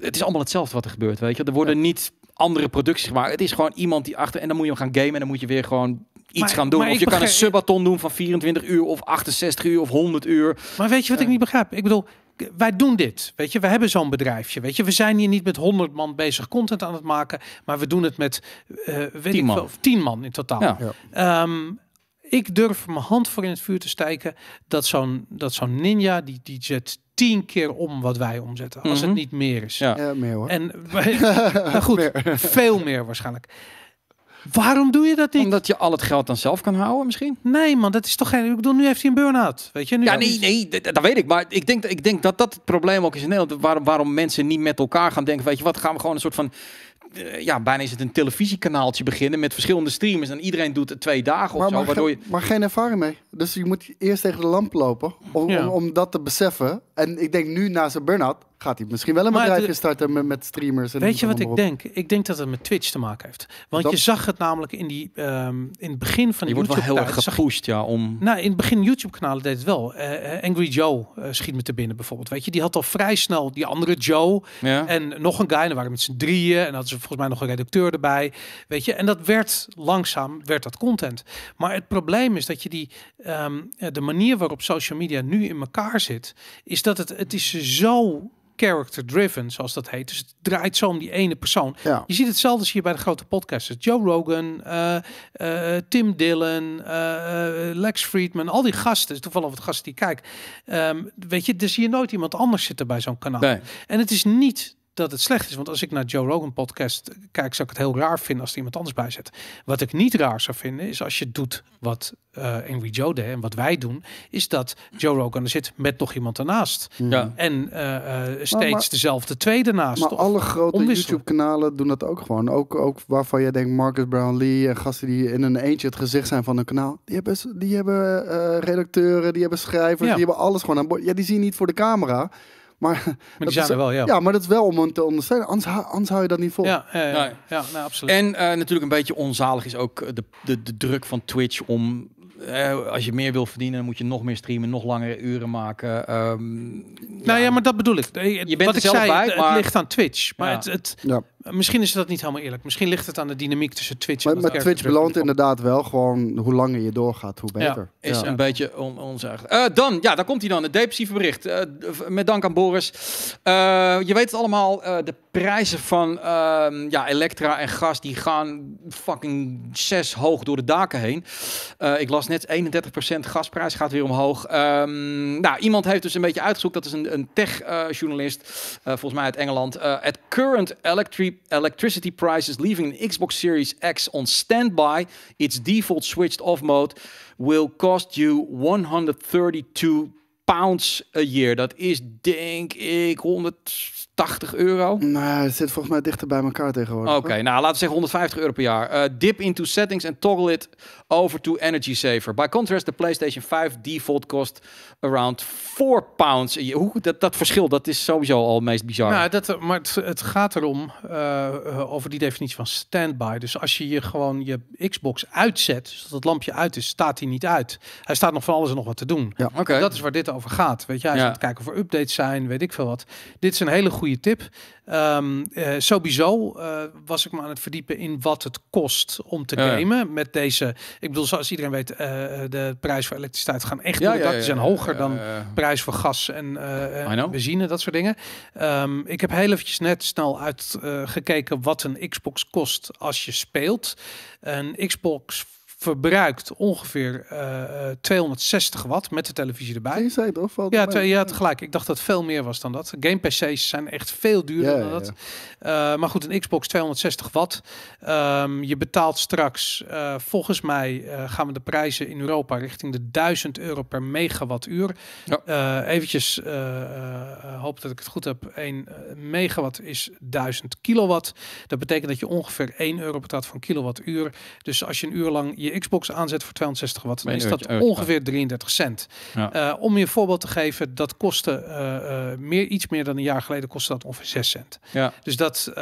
Het is allemaal hetzelfde wat er gebeurt, weet je. Er worden niet andere producties gemaakt. Het is gewoon iemand die achter... En dan moet je hem gaan gamen en dan moet je weer gewoon iets gaan doen. Of je kan een subathon doen van 24 uur of 68 uur of 100 uur. Maar weet je wat ik eh. niet begrijp? Ik bedoel, wij doen dit. Weet je, we hebben zo'n bedrijfje. Weet je, we zijn hier niet met 100 man bezig content aan het maken, maar we doen het met eh, weet tien, ik man. man in totaal. Ehm, ik durf mijn hand voor in het vuur te steken dat zo'n dat zo'n ninja die die zet tien keer om wat wij omzetten, als het mhm. niet meer is. Ja, meer hoor. En goed, veel meer waarschijnlijk. Waarom doe je dat niet? Omdat je al het geld dan zelf kan houden misschien? Nee man, dat is toch geen... Ik bedoel, nu heeft hij een burn-out. Weet je? Nu ja, nee, nee, dat, dat weet ik. Maar ik denk, ik denk dat dat het probleem ook is in Nederland. Waarom, waarom mensen niet met elkaar gaan denken. Weet je wat, gaan we gewoon een soort van eh, ja, bijna is het een televisiekanaaltje beginnen met verschillende streamers. En iedereen doet het twee dagen of zo. Maar, waardoor je... maar geen ervaring mee. Dus je moet eerst tegen de lamp lopen om, om, dat te beseffen. En ik denk nu na zijn burn gaat hij misschien wel een maar bedrijfje eh, starten met, streamers. En Weet je wat ik denk? Ik denk dat het met Twitch te maken heeft. Want je zag het namelijk in, die, ehm, in het begin van die Je wordt wel heel erg gepusht, ja. Om... Nou, in het begin YouTube-kanalen deed het wel. Eh, Angry Joe schiet me te binnen bijvoorbeeld. Weet je, die had al vrij snel die andere Joe ja. en nog een guy. dan waren met z'n drieën en hadden ze volgens mij nog een redacteur erbij. Weet je, en dat werd langzaam, werd dat content. Maar het probleem is dat je die, ehm, de manier waarop social media nu in elkaar zit, is dat het, het is zo character driven, zoals dat heet. Dus het draait zo om die ene persoon. Je ziet hetzelfde als hier bij de grote podcasters. Joe Rogan, eh, eh, Tim Dillon, eh, Lex Friedman, al die gasten. Toevallig wat gasten die kijken. Um, weet je, dus je nooit iemand anders zitten bij zo'n kanaal. En het is niet dat het slecht is. Want als ik naar Joe Rogan podcast kijk, zou ik het heel raar vinden als er iemand anders bij zit. Wat ik niet raar zou vinden, is als je doet wat uh, eh, Henry Joe deed en wat wij doen, is dat Joe Rogan er zit met nog iemand ernaast. Hmm. Ja. En eh, eh, steeds dezelfde tweede naast. Maar alle grote YouTube-kanalen doen dat ook gewoon. Ook, ook waarvan jij denkt Marcus Brownlee en gasten die in een eentje het gezicht zijn van een kanaal. Die hebben, die hebben redacteuren, die hebben schrijvers, die hebben alles gewoon aan boord. Ja, die zien niet voor de camera. Maar, maar die zijn wel, ja. Ja, maar dat is wel om te ondersteunen. Anders, anders hou je dat niet vol. Ja, ja, ja, absoluut. En eh, natuurlijk een beetje onzalig is ook eh, de, de, de druk van Twitch om... Eh, als je meer wil verdienen, moet je nog meer streamen, nog langere uren maken. Um, nou ja. maar dat bedoel ik. Je bent Wat er ik zelf zei, bij, maar... het ligt aan Twitch. Maar het, het, Misschien is dat niet helemaal eerlijk. Misschien ligt het aan de dynamiek tussen Twitch en Maar, maar Twitch beloont inderdaad wel gewoon hoe langer je doorgaat, hoe beter. Ja, is een beetje on eh, dan, ja, daar komt hij dan. Het depressieve bericht. Eh, met dank aan Boris. Eh, je weet het allemaal, de prijzen van ehm, ja, elektra en gas, die gaan fucking zes hoog door de daken heen. ik las net 31% gasprijs gaat weer omhoog. Ehm, nou, iemand heeft dus een beetje uitgezocht. Dat is een, een tech-journalist, volgens mij uit Engeland. At current electric electricity prices, leaving an Xbox Series X on standby, its default switched off mode, will cost you 132 pounds a year. That is, is denk ik 100. 80 euro. Nou, het zit volgens mij dichter bij elkaar tegenwoordig. Oké, nou laten we zeggen 150 euro per jaar. Eh, dip into settings en toggle it over to energy saver. By contrast, de PlayStation 5 default kost around 4 pounds. Hoe, dat, dat verschil, dat is sowieso al het meest bizar. Nou, dat, maar het, het gaat erom, eh, over die definitie van standby. Dus als je je gewoon je Xbox uitzet, zodat het lampje uit is, staat hij niet uit. Hij staat nog van alles en nog wat te doen. Ja, oké. Dat is waar dit over gaat. Weet je, hij kijken of er updates zijn, weet ik veel wat. Dit is een hele goede goede tip. Ehm, eh, sowieso eh, was ik me aan het verdiepen in wat het kost om te gamen met deze. Ik bedoel, zoals iedereen weet, eh, de prijs voor elektriciteit gaan echt ja, door Die zijn hoger dan prijs voor gas en, benzine, dat soort dingen. Ehm, ik heb heel eventjes net snel uitgekeken wat een Xbox kost als je speelt. Een Xbox verbruikt ongeveer 260 eh, watt met de televisie erbij. Je zei toch? Ja, twee, ja, tegelijk. Ik dacht dat veel meer was dan dat. Game PC's zijn echt veel duurder dan dat. Eh, maar goed, een Xbox 260 watt. Ehm, je betaalt straks, eh, volgens mij gaan we de prijzen in Europa richting de 1000 euro per megawattuur. Ja. eventjes hoop dat ik het goed heb. 1 megawatt is 1000 kilowatt. Dat betekent dat je ongeveer 1 euro betaalt van kilowattuur. Dus als je een uur lang je Xbox aanzet voor 260 watt, is dat oh, ongeveer 33 cent. Eh, om je een voorbeeld te geven, dat kostte eh, eh, meer, iets meer dan een jaar geleden kostte dat ongeveer 6 cent. Ja. Dus dat,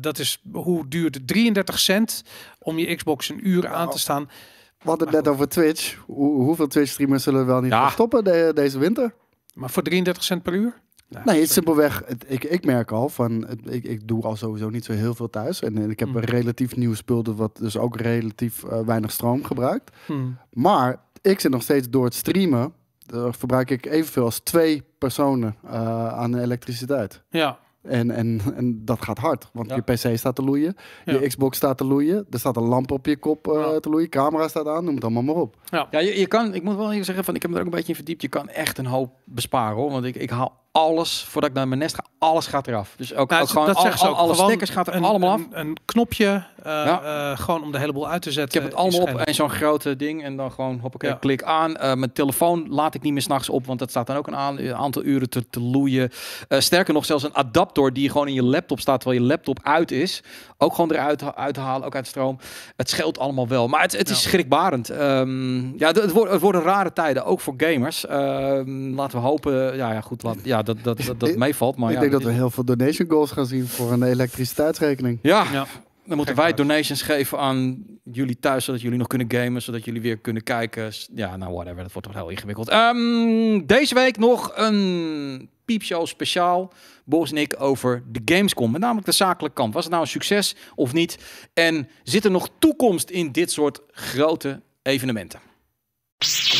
dat is hoe duurde 33 cent om je Xbox een uur aan te staan. We hadden het net over Twitch. Hoe, hoeveel Twitch-streamers zullen we wel niet stoppen de, deze winter? Maar voor 33 cent per uur? Nou, nee, het simpelweg, ik, ik merk al van, het, ik, ik doe al sowieso niet zo heel veel thuis. En, en eh, ik heb hmm. een relatief nieuw spul, wat dus ook relatief eh, weinig stroom gebruikt. Hmm. Maar ik zit nog steeds door het streamen, eh, verbruik ik evenveel als twee personen aan elektriciteit. Ja. En, en, en dat gaat hard, want je PC staat te loeien, je Xbox staat te loeien, er staat een lamp op je kop te loeien, camera staat aan, noem het allemaal maar op. Ja, je, je, kan, ik moet wel even zeggen, van, ik heb me er ook een beetje in verdiept, je kan echt een hoop besparen want ik, ik haal alles, voordat ik naar mijn nest ga, alles gaat eraf. Dus ook, nou, gewoon, alle gewoon stickers gaat er allemaal af. een knopje eh, ja. Eh, gewoon om de hele uit te zetten. Ik heb het allemaal op en zo'n grote ding en dan gewoon hoppakee, klik aan. Eh, mijn telefoon laat ik niet meer s'nachts op, want dat staat dan ook een, aantal uren te, loeien. sterker nog, zelfs een adapter die gewoon in je laptop staat, terwijl je laptop uit is. Ook gewoon eruit halen, ook uit stroom. Het scheelt allemaal wel, maar het, het is schrikbarend. Ehm, ja, het, wordt, het worden rare tijden, ook voor gamers. Ehm, laten we hopen, ja, ja goed, ja, dat, dat, dat, meevalt. Maar ik denk dat we heel veel donation goals gaan zien voor een elektriciteitsrekening. Ja, ja. Dan moeten wij donations geven aan jullie thuis, zodat jullie nog kunnen gamen, zodat jullie weer kunnen kijken. Ja, nou whatever, dat wordt toch heel ingewikkeld. Ehm, deze week nog een piepshow speciaal, Boris en ik, over de Gamescom. Met namelijk de zakelijke kant. Was het nou een succes of niet? En zit er nog toekomst in dit soort grote evenementen? Psst.